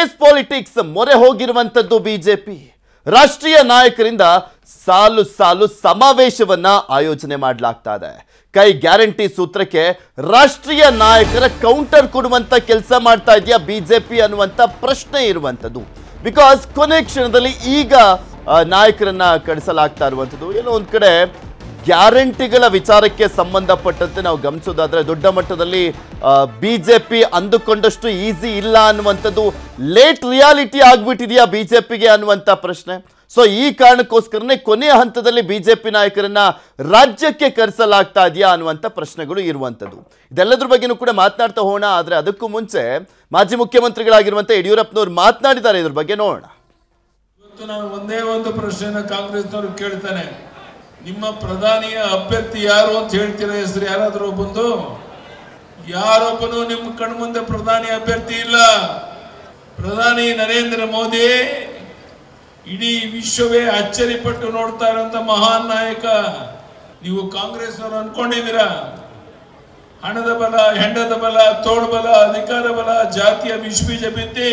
race politics ಮೊರೆ ಹೋಗಿರುವಂತದ್ದು BJP ರಾಷ್ಟ್ರೀಯ ನಾಯಕರಿಂದ ಸಾಲು ಸಾಲು ಸಮಾವೇಶವನ್ನ ಆಯೋಜನೆ ಮಾಡಲಾಗ್ತಾ ಇದೆ ಕೈ ಗ್ಯಾರಂಟಿ ಸೂತ್ರಕ್ಕೆ ರಾಷ್ಟ್ರೀಯ ನಾಯಕರ ಕೌಂಟರ್ ಕೊಡುವಂತ ಕೆಲಸ ಮಾಡ್ತಾ ಇದೆಯಾ ಬಿಜೆಪಿ ಅನ್ನುವಂತ ಪ್ರಶ್ನೆ ಇರುವಂಥದ್ದು ಬಿಕಾಸ್ ಕೊನೆ ಕ್ಷಣದಲ್ಲಿ ಈಗ ನಾಯಕರನ್ನ ಕಳಿಸಲಾಗ್ತಾ ಇರುವಂಥದ್ದು ಏನೋ ಒಂದ್ ಕಡೆ ಗ್ಯಾರಂಟಿಗಳ ವಿಚಾರಕ್ಕೆ ಸಂಬಂಧಪಟ್ಟಂತೆ ನಾವು ಗಮನಿಸೋದಾದ್ರೆ ದೊಡ್ಡ ಮಟ್ಟದಲ್ಲಿ ಬಿ ಜೆ ಪಿ ಅಂದುಕೊಂಡಷ್ಟು ಈಸಿ ಇಲ್ಲ ಅನ್ನುವಂಥದ್ದು ಲೇಟ್ ರಿಯಾಲಿಟಿ ಆಗ್ಬಿಟ್ಟಿದೆಯಾ ಬಿ ಜೆ ಪಿಗೆ ಅನ್ನುವಂಥ ಪ್ರಶ್ನೆ ಸೊ ಈ ಕಾರಣಕ್ಕೋಸ್ಕರನೇ ಕೊನೆಯ ಹಂತದಲ್ಲಿ ಬಿ ಜೆ ಪಿ ನಾಯಕರನ್ನ ರಾಜ್ಯಕ್ಕೆ ಕರೆಸಲಾಗ್ತಾ ಇದೆಯಾ ಅನ್ನುವಂಥ ಪ್ರಶ್ನೆಗಳು ಇರುವಂಥದ್ದು ಇದೆಲ್ಲದ್ರ ಬಗ್ಗೆನೂ ಕೂಡ ಮಾತನಾಡ್ತಾ ಹೋಣ ಆದರೆ ಅದಕ್ಕೂ ಮುಂಚೆ ಮಾಜಿ ಮುಖ್ಯಮಂತ್ರಿಗಳಾಗಿರುವಂಥ ಯಡಿಯೂರಪ್ಪನವರು ಮಾತನಾಡಿದ್ದಾರೆ ಇದ್ರ ಬಗ್ಗೆ ನೋಡೋಣ ನಾವು ಒಂದೇ ಒಂದು ಪ್ರಶ್ನೆಯನ್ನು ಕಾಂಗ್ರೆಸ್ನವರು ಕೇಳ್ತಾನೆ ನಿಮ್ಮ ಪ್ರಧಾನಿಯ ಅಭ್ಯರ್ಥಿ ಯಾರು ಅಂತ ಹೇಳ್ತೀರಾ ಹೆಸರು ಯಾರಾದರೂ ಬಂದು ಯಾರೊಬ್ಬನು ನಿಮ್ಮ ಕಣ್ಮುಂದೆ ಪ್ರಧಾನಿ ಅಭ್ಯರ್ಥಿ ಇಲ್ಲ ಪ್ರಧಾನಿ ನರೇಂದ್ರ ಮೋದಿ ಇಡೀ ವಿಶ್ವವೇ ಅಚ್ಚರಿಪಟ್ಟು ನೋಡ್ತಾ ಇರುವಂತ ಮಹಾನ್ ನಾಯಕ ನೀವು ಕಾಂಗ್ರೆಸ್ ಅವರು ಅನ್ಕೊಂಡಿದ್ದೀರಾ ಹಣದ ಬಲ ಹೆಂಡದ ಬಲ ತೋಡ್ ಬಲ ಅಧಿಕಾರ ಬಲ ಜಾತಿಯ ವಿಶ್ವೀಜ ಬಿತ್ತಿ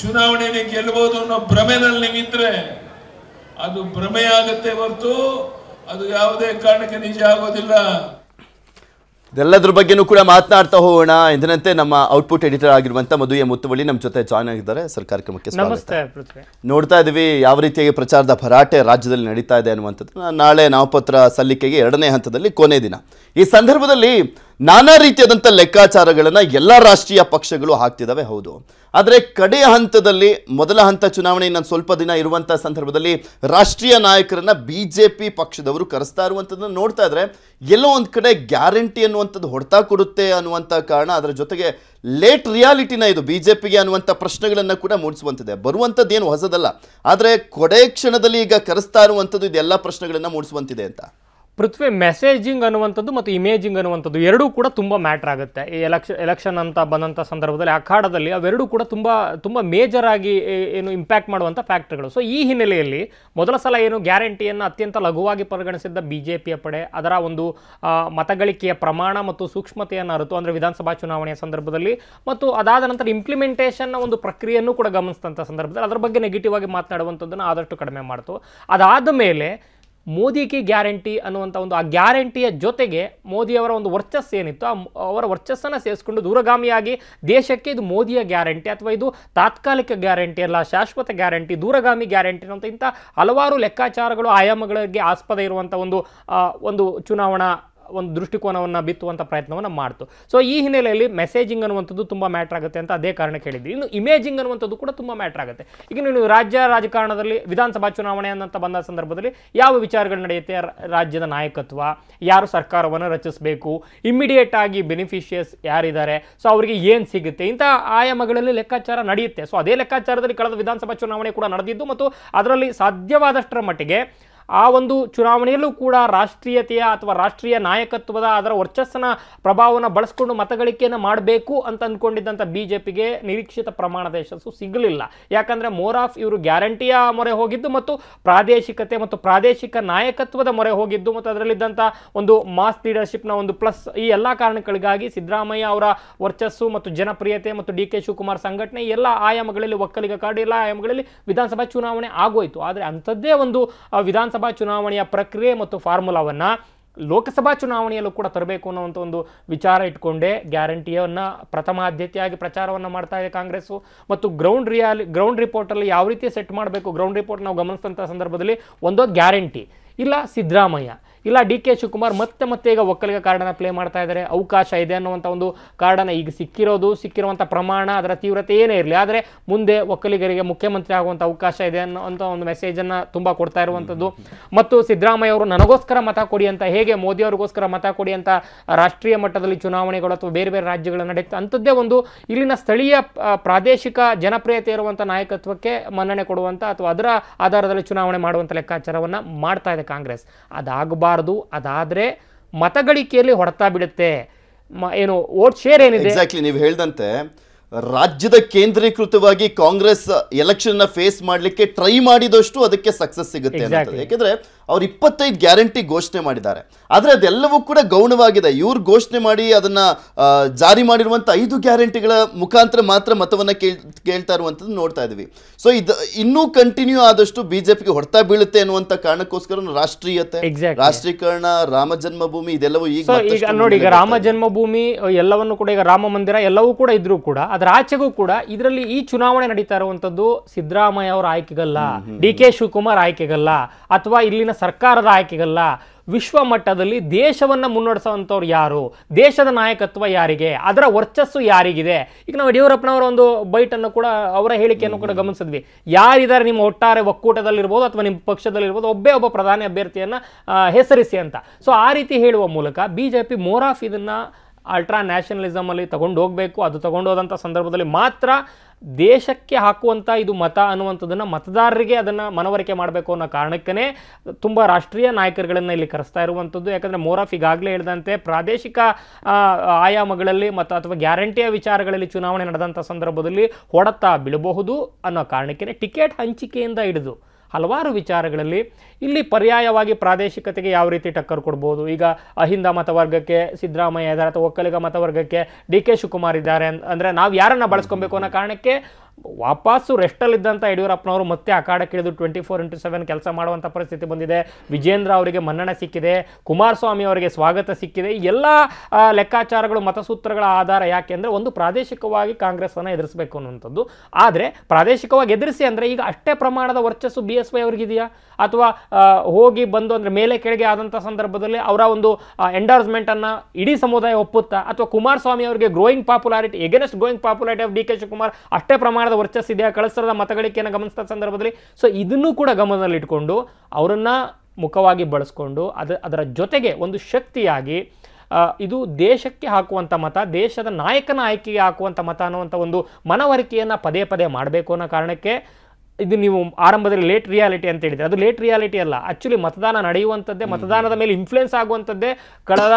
ಚುನಾವಣೆಯಲ್ಲಿ ಗೆಲ್ಲಬಹುದು ಅನ್ನೋ ಭ್ರಮೆನಲ್ಲಿ ನೀವಿದ್ರೆ ಅದು ಭ್ರಮೆಯಾಗತ್ತೆ ಹೊರತು ಅದು ಯಾವುದೇ ಕಾರಣಕ್ಕೆ ನಿಜ ಆಗೋದಿಲ್ಲ ಇದೆಲ್ಲದ್ರ ಬಗ್ಗೆನೂ ಕೂಡ ಮಾತನಾಡ್ತಾ ಹೋಗೋಣ ಎಂದಿನಂತೆ ನಮ್ಮ ಔಟ್ಪುಟ್ ಎಡಿಟರ್ ಆಗಿರುವಂಥ ಮದುವೆ ಎ ಮುತ್ತುವಳ್ಳಿ ನಮ್ಮ ಜೊತೆ ಜಾಯ್ನ್ ಆಗಿದ್ದಾರೆ ಸರ್ ಕಾರ್ಯಕ್ರಮಕ್ಕೆ ನೋಡ್ತಾ ಇದೀವಿ ಯಾವ ರೀತಿಯಾಗಿ ಪ್ರಚಾರದ ಭರಾಟೆ ರಾಜ್ಯದಲ್ಲಿ ನಡೀತಾ ಇದೆ ಅನ್ನುವಂಥದ್ದು ನಾಳೆ ನಾಮಪತ್ರ ಸಲ್ಲಿಕೆಗೆ ಎರಡನೇ ಹಂತದಲ್ಲಿ ಕೊನೆ ದಿನ ಈ ಸಂದರ್ಭದಲ್ಲಿ ನಾನಾ ರೀತಿಯಾದಂಥ ಲೆಕ್ಕಾಚಾರಗಳನ್ನು ಎಲ್ಲ ರಾಷ್ಟ್ರೀಯ ಪಕ್ಷಗಳು ಹಾಕ್ತಿದ್ದಾವೆ ಹೌದು ಆದರೆ ಕಡೆಯ ಹಂತದಲ್ಲಿ ಮೊದಲ ಹಂತ ಚುನಾವಣೆ ನಾನು ಸ್ವಲ್ಪ ದಿನ ಇರುವಂಥ ಸಂದರ್ಭದಲ್ಲಿ ರಾಷ್ಟ್ರೀಯ ನಾಯಕರನ್ನು ಬಿ ಜೆ ಪಿ ಪಕ್ಷದವರು ಕರೆಸ್ತಾ ಇರುವಂಥದ್ದನ್ನು ನೋಡ್ತಾ ಇದ್ರೆ ಎಲ್ಲೋ ಒಂದು ಕಡೆ ಗ್ಯಾರಂಟಿ ಅನ್ನುವಂಥದ್ದು ಹೊಡ್ತಾ ಕೊಡುತ್ತೆ ಅನ್ನುವಂಥ ಕಾರಣ ಅದರ ಜೊತೆಗೆ ಲೇಟ್ ರಿಯಾಲಿಟಿನ ಇದು ಬಿ ಜೆ ಪಿಗೆ ಅನ್ನುವಂಥ ಪ್ರಶ್ನೆಗಳನ್ನು ಕೂಡ ಮೂಡಿಸುವಂಥದ್ದೇ ಬರುವಂಥದ್ದು ಏನು ಹೊಸದಲ್ಲ ಆದರೆ ಕೊಡೆ ಕ್ಷಣದಲ್ಲಿ ಈಗ ಕರೆಸ್ತಾ ಇರುವಂಥದ್ದು ಇದೆಲ್ಲ ಪ್ರಶ್ನೆಗಳನ್ನು ಮೂಡಿಸುವಂತಿದೆ ಅಂತ ಪೃಥ್ವಿ ಮೆಸೇಜಿಂಗ್ ಅನ್ನುವಂಥದ್ದು ಮತ್ತು ಇಮೇಜಿಂಗ್ ಅನ್ನುವಂಥದ್ದು ಎರಡೂ ಕೂಡ ತುಂಬ ಮ್ಯಾಟ್ರ್ ಆಗುತ್ತೆ ಈ ಎಲೆಕ್ಷನ್ ಎಲೆಕ್ಷನ್ ಅಂತ ಬಂದಂಥ ಸಂದರ್ಭದಲ್ಲಿ ಅಖಾಡದಲ್ಲಿ ಅವೆರಡೂ ಕೂಡ ತುಂಬ ತುಂಬ ಮೇಜರ್ ಆಗಿ ಏನು ಇಂಪ್ಯಾಕ್ಟ್ ಮಾಡುವಂಥ ಫ್ಯಾಕ್ಟ್ರಿಗಳು ಸೊ ಈ ಹಿನ್ನೆಲೆಯಲ್ಲಿ ಮೊದಲ ಸಲ ಏನು ಗ್ಯಾರಂಟಿಯನ್ನು ಅತ್ಯಂತ ಲಘುವಾಗಿ ಪರಿಗಣಿಸಿದ್ದ ಬಿ ಜೆ ಪಿಯ ಪಡೆ ಅದರ ಒಂದು ಮತಗಳಿಕೆಯ ಪ್ರಮಾಣ ಮತ್ತು ಸೂಕ್ಷ್ಮತೆಯನ್ನು ಅರಿತು ಅಂದರೆ ವಿಧಾನಸಭಾ ಚುನಾವಣೆಯ ಸಂದರ್ಭದಲ್ಲಿ ಮತ್ತು ಅದಾದ ನಂತರ ಇಂಪ್ಲಿಮೆಂಟೇಷನ್ನ ಒಂದು ಪ್ರಕ್ರಿಯೆಯನ್ನು ಕೂಡ ಗಮನಿಸಿದಂಥ ಸಂದರ್ಭದಲ್ಲಿ ಅದರ ಬಗ್ಗೆ ನೆಗೆಟಿವ್ ಆಗಿ ಮಾತನಾಡುವಂಥದ್ದನ್ನು ಆದಷ್ಟು ಕಡಿಮೆ ಮಾಡ್ತು ಅದಾದ ಮೇಲೆ ಮೋದಿ ಕಿ ಗ್ಯಾರಂಟಿ ಅನ್ನುವಂಥ ಒಂದು ಆ ಗ್ಯಾರಂಟಿಯ ಜೊತೆಗೆ ಮೋದಿಯವರ ಒಂದು ವರ್ಚಸ್ಸು ಏನಿತ್ತು ಆ ಅವರ ವರ್ಚಸ್ಸನ್ನು ಸೇರಿಸ್ಕೊಂಡು ದೂರಗಾಮಿಯಾಗಿ ದೇಶಕ್ಕೆ ಇದು ಮೋದಿಯ ಗ್ಯಾರಂಟಿ ಅಥವಾ ಇದು ತಾತ್ಕಾಲಿಕ ಗ್ಯಾರಂಟಿ ಅಲ್ಲ ಶಾಶ್ವತ ಗ್ಯಾರಂಟಿ ದೂರಗಾಮಿ ಗ್ಯಾರಂಟಿ ಅಂತ ಇಂಥ ಹಲವಾರು ಲೆಕ್ಕಾಚಾರಗಳು ಆಯಾಮಗಳಿಗೆ ಆಸ್ಪದ ಇರುವಂಥ ಒಂದು ಒಂದು ಚುನಾವಣಾ ಒಂದು ದೃಷ್ಟಿಕೋನವನ್ನು ಬಿತ್ತುವಂಥ ಪ್ರಯತ್ನವನ್ನು ಮಾಡ್ತು ಸೊ ಈ ಹಿನ್ನೆಲೆಯಲ್ಲಿ ಮೆಸೇಜಿಂಗ್ ಅನ್ನುವಂಥದ್ದು ತುಂಬ ಮ್ಯಾಟ್ರ್ ಆಗುತ್ತೆ ಅಂತ ಅದೇ ಕಾರಣಕ್ಕೆ ಹೇಳಿದ್ವಿ ಇನ್ನು ಇಮೇಜಿಂಗ್ ಅನ್ನುವಂಥದ್ದು ಕೂಡ ತುಂಬ ಮ್ಯಾಟ್ರ್ ಆಗುತ್ತೆ ಈಗ ನೀವು ರಾಜ್ಯ ರಾಜಕಾರಣದಲ್ಲಿ ವಿಧಾನಸಭಾ ಚುನಾವಣೆ ಅನ್ನೋಂಥ ಬಂದ ಸಂದರ್ಭದಲ್ಲಿ ಯಾವ ವಿಚಾರಗಳು ನಡೆಯುತ್ತೆ ರಾಜ್ಯದ ನಾಯಕತ್ವ ಯಾರು ಸರ್ಕಾರವನ್ನು ರಚಿಸಬೇಕು ಇಮ್ಮಿಡಿಯೇಟ್ ಆಗಿ ಬೆನಿಫಿಷಿಯಸ್ ಯಾರಿದ್ದಾರೆ ಸೊ ಅವರಿಗೆ ಏನು ಸಿಗುತ್ತೆ ಇಂಥ ಆಯಾಮಗಳಲ್ಲಿ ಲೆಕ್ಕಾಚಾರ ನಡೆಯುತ್ತೆ ಸೊ ಅದೇ ಲೆಕ್ಕಾಚಾರದಲ್ಲಿ ಕಳೆದ ವಿಧಾನಸಭಾ ಚುನಾವಣೆ ಕೂಡ ನಡೆದಿದ್ದು ಮತ್ತು ಅದರಲ್ಲಿ ಸಾಧ್ಯವಾದಷ್ಟರ ಮಟ್ಟಿಗೆ ಆ ಒಂದು ಚುನಾವಣೆಯಲ್ಲೂ ಕೂಡ ರಾಷ್ಟ್ರೀಯತೆಯ ಅಥವಾ ರಾಷ್ಟ್ರೀಯ ನಾಯಕತ್ವದ ಅದರ ವರ್ಚಸ್ಸನ ಪ್ರಭಾವವನ್ನು ಬಳಸ್ಕೊಂಡು ಮತಗಳಿಕೆಯನ್ನು ಮಾಡಬೇಕು ಅಂತ ಅಂದ್ಕೊಂಡಿದ್ದಂಥ ಬಿ ಜೆ ಪಿಗೆ ನಿರೀಕ್ಷಿತ ಪ್ರಮಾಣದ ಯಶಸ್ಸು ಸಿಗಲಿಲ್ಲ ಯಾಕಂದರೆ ಮೋರ್ ಆಫ್ ಇವರು ಗ್ಯಾರಂಟಿಯ ಮೊರೆ ಹೋಗಿದ್ದು ಮತ್ತು ಪ್ರಾದೇಶಿಕತೆ ಮತ್ತು ಪ್ರಾದೇಶಿಕ ನಾಯಕತ್ವದ ಮೊರೆ ಹೋಗಿದ್ದು ಮತ್ತು ಅದರಲ್ಲಿದ್ದಂಥ ಒಂದು ಮಾಸ್ ಲೀಡರ್ಶಿಪ್ನ ಒಂದು ಪ್ಲಸ್ ಈ ಎಲ್ಲ ಕಾರಣಗಳಿಗಾಗಿ ಸಿದ್ದರಾಮಯ್ಯ ಅವರ ವರ್ಚಸ್ಸು ಮತ್ತು ಜನಪ್ರಿಯತೆ ಮತ್ತು ಡಿ ಕೆ ಶಿವಕುಮಾರ್ ಸಂಘಟನೆ ಎಲ್ಲ ಆಯಾಮಗಳಲ್ಲಿ ಒಕ್ಕಲಿಗ ಕಾರ್ಡ್ ಎಲ್ಲ ಆಯಾಮಗಳಲ್ಲಿ ವಿಧಾನಸಭಾ ಚುನಾವಣೆ ಆಗೋಯಿತು ಆದರೆ ಅಂಥದ್ದೇ ಒಂದು ವಿಧಾನ ವಿಧಾನಸಭಾ ಚುನಾವಣೆಯ ಪ್ರಕ್ರಿಯೆ ಮತ್ತು ಫಾರ್ಮುಲಾವನ್ನು ಲೋಕಸಭಾ ಚುನಾವಣೆಯಲ್ಲೂ ಕೂಡ ತರಬೇಕು ಅನ್ನೋವಂಥ ಒಂದು ವಿಚಾರ ಇಟ್ಕೊಂಡೇ ಗ್ಯಾರಂಟಿಯನ್ನು ಪ್ರಥಮ ಆದ್ಯತೆಯಾಗಿ ಪ್ರಚಾರವನ್ನು ಮಾಡ್ತಾ ಇದೆ ಕಾಂಗ್ರೆಸ್ಸು ಮತ್ತು ಗ್ರೌಂಡ್ ರಿಯಾಲಿ ಗ್ರೌಂಡ್ ರಿಪೋರ್ಟಲ್ಲಿ ಯಾವ ರೀತಿ ಸೆಟ್ ಮಾಡಬೇಕು ಗ್ರೌಂಡ್ ರಿಪೋರ್ಟ್ ನಾವು ಗಮನಿಸಿದಂಥ ಸಂದರ್ಭದಲ್ಲಿ ಒಂದೊಂದು ಗ್ಯಾರಂಟಿ ಇಲ್ಲ ಸಿದ್ದರಾಮಯ್ಯ ಇಲ್ಲ ಡಿ ಕೆ ಶಿವಕುಮಾರ್ ಮತ್ತೆ ಮತ್ತೆ ಈಗ ಒಕ್ಕಲಿಗ ಕಾರ್ಡನ್ನು ಪ್ಲೇ ಮಾಡ್ತಾ ಇದ್ದಾರೆ ಅವಕಾಶ ಇದೆ ಅನ್ನುವಂಥ ಒಂದು ಕಾರ್ಡನ್ನು ಈಗ ಸಿಕ್ಕಿರೋದು ಸಿಕ್ಕಿರುವಂಥ ಪ್ರಮಾಣ ಅದರ ತೀವ್ರತೆ ಏನೇ ಇರಲಿ ಆದರೆ ಮುಂದೆ ಒಕ್ಕಲಿಗರಿಗೆ ಮುಖ್ಯಮಂತ್ರಿ ಆಗುವಂಥ ಅವಕಾಶ ಇದೆ ಅನ್ನೋ ಒಂದು ಮೆಸೇಜನ್ನು ತುಂಬ ಕೊಡ್ತಾ ಇರುವಂಥದ್ದು ಮತ್ತು ಸಿದ್ದರಾಮಯ್ಯ ಅವರು ನನಗೋಸ್ಕರ ಮತ ಕೊಡಿ ಅಂತ ಹೇಗೆ ಮೋದಿ ಅವರಿಗೋಸ್ಕರ ಮತ ಕೊಡಿ ಅಂತ ರಾಷ್ಟ್ರೀಯ ಮಟ್ಟದಲ್ಲಿ ಚುನಾವಣೆಗಳು ಅಥವಾ ಬೇರೆ ಬೇರೆ ರಾಜ್ಯಗಳು ನಡೆಯುತ್ತೆ ಅಂಥದ್ದೇ ಒಂದು ಇಲ್ಲಿನ ಸ್ಥಳೀಯ ಪ್ರಾದೇಶಿಕ ಜನಪ್ರಿಯತೆ ಇರುವಂಥ ನಾಯಕತ್ವಕ್ಕೆ ಮನ್ನಣೆ ಕೊಡುವಂಥ ಅಥವಾ ಅದರ ಆಧಾರದಲ್ಲಿ ಚುನಾವಣೆ ಮಾಡುವಂಥ ಲೆಕ್ಕಾಚಾರವನ್ನು ಮಾಡ್ತಾ ಇದೆ ಕಾಂಗ್ರೆಸ್ ಅದಾಗಬಾರ್ದು ಮಾಡಬಾರದು ಅದಾದರೆ ಮತಗಳಿಕೆಯಲ್ಲಿ ಹೊರತಾ ಬಿಡುತ್ತೆ ಏನು ಓಟ್ ಶೇರ್ ಏನಿದೆ ಎಕ್ಸಾಕ್ಟ್ಲಿ ನೀವು ಹೇಳ್ದಂತೆ ರಾಜ್ಯದ ಕೇಂದ್ರೀಕೃತವಾಗಿ ಕಾಂಗ್ರೆಸ್ ಎಲೆಕ್ಷನ್ ಫೇಸ್ ಮಾಡಲಿಕ್ಕೆ ಟ್ರೈ ಮಾಡಿದಷ್ಟು ಅದಕ್ಕೆ ಸಕ್ಸಸ್ ಸಿಗುತ್ತೆ ಯಾಕಂದ್ರೆ ಅವ್ರು ಇಪ್ಪತ್ತೈದು ಗ್ಯಾರಂಟಿ ಘೋಷಣೆ ಮಾಡಿದ್ದಾರೆ ಆದರೆ ಅದೆಲ್ಲವೂ ಕೂಡ ಗೌಣವಾಗಿದೆ ಇವ್ರು ಘೋಷಣೆ ಮಾಡಿ ಅದನ್ನು ಜಾರಿ ಮಾಡಿರುವಂಥ ಐದು ಗ್ಯಾರಂಟಿಗಳ ಮುಖಾಂತರ ಮಾತ್ರ ಮತವನ್ನು ಕೇಳ್ ಕೇಳ್ತಾ ಇರುವಂಥದ್ದು ನೋಡ್ತಾ ಇದ್ದೀವಿ ಸೊ ಇದು ಇನ್ನೂ ಕಂಟಿನ್ಯೂ ಆದಷ್ಟು ಬಿ ಜೆ ಪಿಗೆ ಹೊಡ್ತಾ ಬೀಳುತ್ತೆ ಅನ್ನುವಂಥ ಕಾರಣಕ್ಕೋಸ್ಕರ ರಾಷ್ಟ್ರೀಯತೆ ರಾಷ್ಟ್ರೀಕರಣ ರಾಮ ಜನ್ಮಭೂಮಿ ಇದೆಲ್ಲವೂ ಈಗ ನೋಡಿ ಈಗ ರಾಮ ಜನ್ಮಭೂಮಿ ಎಲ್ಲವನ್ನು ಕೂಡ ಈಗ ರಾಮ ಮಂದಿರ ಎಲ್ಲವೂ ಕೂಡ ಇದ್ರೂ ಕೂಡ ಅದರ ಆಚೆಗೂ ಕೂಡ ಇದರಲ್ಲಿ ಈ ಚುನಾವಣೆ ನಡೀತಾ ಇರುವಂಥದ್ದು ಸಿದ್ದರಾಮಯ್ಯ ಅವರ ಆಯ್ಕೆಗಲ್ಲ ಡಿ ಕೆ ಶಿವಕುಮಾರ್ ಆಯ್ಕೆಗಲ್ಲ ಅಥವಾ ಇಲ್ಲಿನ ಸರ್ಕಾರದ ಆಯ್ಕೆಗಲ್ಲ ವಿಶ್ವ ಮಟ್ಟದಲ್ಲಿ ದೇಶವನ್ನು ಮುನ್ನಡೆಸುವಂಥವ್ರು ಯಾರು ದೇಶದ ನಾಯಕತ್ವ ಯಾರಿಗೆ ಅದರ ವರ್ಚಸ್ಸು ಯಾರಿಗಿದೆ ಈಗ ನಾವು ಯಡಿಯೂರಪ್ಪನವರ ಒಂದು ಬೈಟನ್ನು ಕೂಡ ಅವರ ಹೇಳಿಕೆಯನ್ನು ಕೂಡ ಗಮನಿಸಿದ್ವಿ ಯಾರಿದ್ದಾರೆ ನಿಮ್ಮ ಒಟ್ಟಾರೆ ಒಕ್ಕೂಟದಲ್ಲಿರ್ಬೋದು ಅಥವಾ ನಿಮ್ಮ ಪಕ್ಷದಲ್ಲಿರ್ಬೋದು ಒಬ್ಬೇ ಒಬ್ಬ ಪ್ರಧಾನಿ ಅಭ್ಯರ್ಥಿಯನ್ನು ಹೆಸರಿಸಿ ಅಂತ ಸೊ ಆ ರೀತಿ ಹೇಳುವ ಮೂಲಕ ಬಿ ಜೆ ಪಿ ಮೋರ್ ಇದನ್ನು ಅಲ್ಟ್ರಾ ನ್ಯಾಷನಲಿಸಮಲ್ಲಿ ತಗೊಂಡು ಹೋಗಬೇಕು ಅದು ತಗೊಂಡೋದಂಥ ಸಂದರ್ಭದಲ್ಲಿ ಮಾತ್ರ ದೇಶಕ್ಕೆ ಹಾಕುವಂಥ ಇದು ಮತ ಅನ್ನುವಂಥದ್ದನ್ನು ಮತದಾರರಿಗೆ ಅದನ್ನು ಮನವರಿಕೆ ಮಾಡಬೇಕು ಅನ್ನೋ ಕಾರಣಕ್ಕೇ ತುಂಬ ರಾಷ್ಟ್ರೀಯ ನಾಯಕರುಗಳನ್ನು ಇಲ್ಲಿ ಕರೆಸ್ತಾ ಇರುವಂಥದ್ದು ಯಾಕಂದರೆ ಮೋರಾಫ್ ಈಗಾಗಲೇ ಹೇಳಿದಂತೆ ಪ್ರಾದೇಶಿಕ ಆಯಾಮಗಳಲ್ಲಿ ಮತ್ತು ಅಥವಾ ಗ್ಯಾರಂಟಿಯ ವಿಚಾರಗಳಲ್ಲಿ ಚುನಾವಣೆ ನಡೆದಂಥ ಸಂದರ್ಭದಲ್ಲಿ ಹೊಡೆತ ಬಿಡಬಹುದು ಅನ್ನೋ ಕಾರಣಕ್ಕೇ ಟಿಕೆಟ್ ಹಂಚಿಕೆಯಿಂದ ಹಿಡಿದು ಹಲವಾರು ವಿಚಾರಗಳಲ್ಲಿ ಇಲ್ಲಿ ಪರ್ಯಾಯವಾಗಿ ಪ್ರಾದೇಶಿಕತೆಗೆ ಯಾವ ರೀತಿ ಟಕ್ಕರ್ ಕೊಡ್ಬೋದು ಈಗ ಅಹಿಂದ ಮತವರ್ಗಕ್ಕೆ ಸಿದ್ದರಾಮಯ್ಯ ಇದ್ದಾರೆ ಅಥವಾ ಒಕ್ಕಲಿಗ ಮತವರ್ಗಕ್ಕೆ ಡಿ ಕೆ ಶಿವಕುಮಾರ್ ಇದ್ದಾರೆ ಅಂದರೆ ನಾವು ಯಾರನ್ನು ಬಳಸ್ಕೊಬೇಕು ಅನ್ನೋ ಕಾರಣಕ್ಕೆ ವಾಪಸ್ಸು ರೆಸ್ಟಲ್ಲಿದ್ದಂಥ ಯಡಿಯೂರಪ್ಪನವರು ಮತ್ತೆ ಅಖಾಡಕ್ಕೆ ಟ್ವೆಂಟಿ ಫೋರ್ ಇಂಟು ಸೆವೆನ್ ಕೆಲಸ ಮಾಡುವಂಥ ಪರಿಸ್ಥಿತಿ ಬಂದಿದೆ ವಿಜೇಂದ್ರ ಅವರಿಗೆ ಮನ್ನಣೆ ಸಿಕ್ಕಿದೆ ಕುಮಾರಸ್ವಾಮಿ ಅವರಿಗೆ ಸ್ವಾಗತ ಸಿಕ್ಕಿದೆ ಎಲ್ಲ ಲೆಕ್ಕಾಚಾರಗಳು ಮತಸೂತ್ರಗಳ ಆಧಾರ ಯಾಕೆಂದರೆ ಒಂದು ಪ್ರಾದೇಶಿಕವಾಗಿ ಕಾಂಗ್ರೆಸ್ಸನ್ನು ಎದುರಿಸಬೇಕು ಅನ್ನುವಂಥದ್ದು ಆದರೆ ಪ್ರಾದೇಶಿಕವಾಗಿ ಎದುರಿಸಿ ಅಂದರೆ ಈಗ ಅಷ್ಟೇ ಪ್ರಮಾಣದ ವರ್ಚಸ್ಸು ಬಿ ಎಸ್ ವೈ ಅವ್ರಿಗಿದೆಯಾ ಅಥವಾ ಹೋಗಿ ಬಂದು ಅಂದರೆ ಮೇಲೆ ಕೆಳಗೆ ಆದಂಥ ಸಂದರ್ಭದಲ್ಲಿ ಅವರ ಒಂದು ಎಂಡಾರ್ಸ್ಮೆಂಟನ್ನು ಇಡೀ ಸಮುದಾಯ ಒಪ್ಪುತ್ತಾ ಅಥವಾ ಕುಮಾರಸ್ವಾಮಿ ಅವರಿಗೆ growing popularity against growing popularity of D K Shivakumar ಅಷ್ಟೇ ಪ್ರಮಾಣ ವರ್ಚಸ್ ಕಳಸರ ಮತಗಳಿಕೆಯನ್ನು ಗಮನಿಸಿದ ಸಂದರ್ಭದಲ್ಲಿ ಸೊ ಇದನ್ನು ಕೂಡ ಗಮನದಲ್ಲಿಟ್ಕೊಂಡು ಅವರನ್ನು ಮುಖವಾಗಿ ಬಳಸ್ಕೊಂಡು ಅದ ಅದರ ಜೊತೆಗೆ ಒಂದು ಶಕ್ತಿಯಾಗಿ ಇದು ದೇಶಕ್ಕೆ ಹಾಕುವಂಥ ಮತ ದೇಶದ ನಾಯಕನ ಆಯ್ಕೆಗೆ ಹಾಕುವಂಥ ಮತ ಅನ್ನುವಂಥ ಒಂದು ಮನವರಿಕೆಯನ್ನು ಪದೇ ಪದೇ ಮಾಡಬೇಕು ಅನ್ನೋ ಕಾರಣಕ್ಕೆ ಇದು ನೀವು ಆರಂಭದಲ್ಲಿ ಲೇಟ್ ರಿಯಾಲಿಟಿ ಅಂತ ಹೇಳಿದ್ರೆ ಅದು ಲೇಟ್ ರಿಯಾಲಿಟಿ ಅಲ್ಲ ಆಕ್ಚುಲಿ ಮತದಾನ ನಡೆಯುವಂಥದ್ದೇ ಮತದಾನದ ಮೇಲೆ ಇನ್ಫ್ಲುಯೆನ್ಸ್ ಆಗುವಂಥದ್ದೇ ಕಳೆದ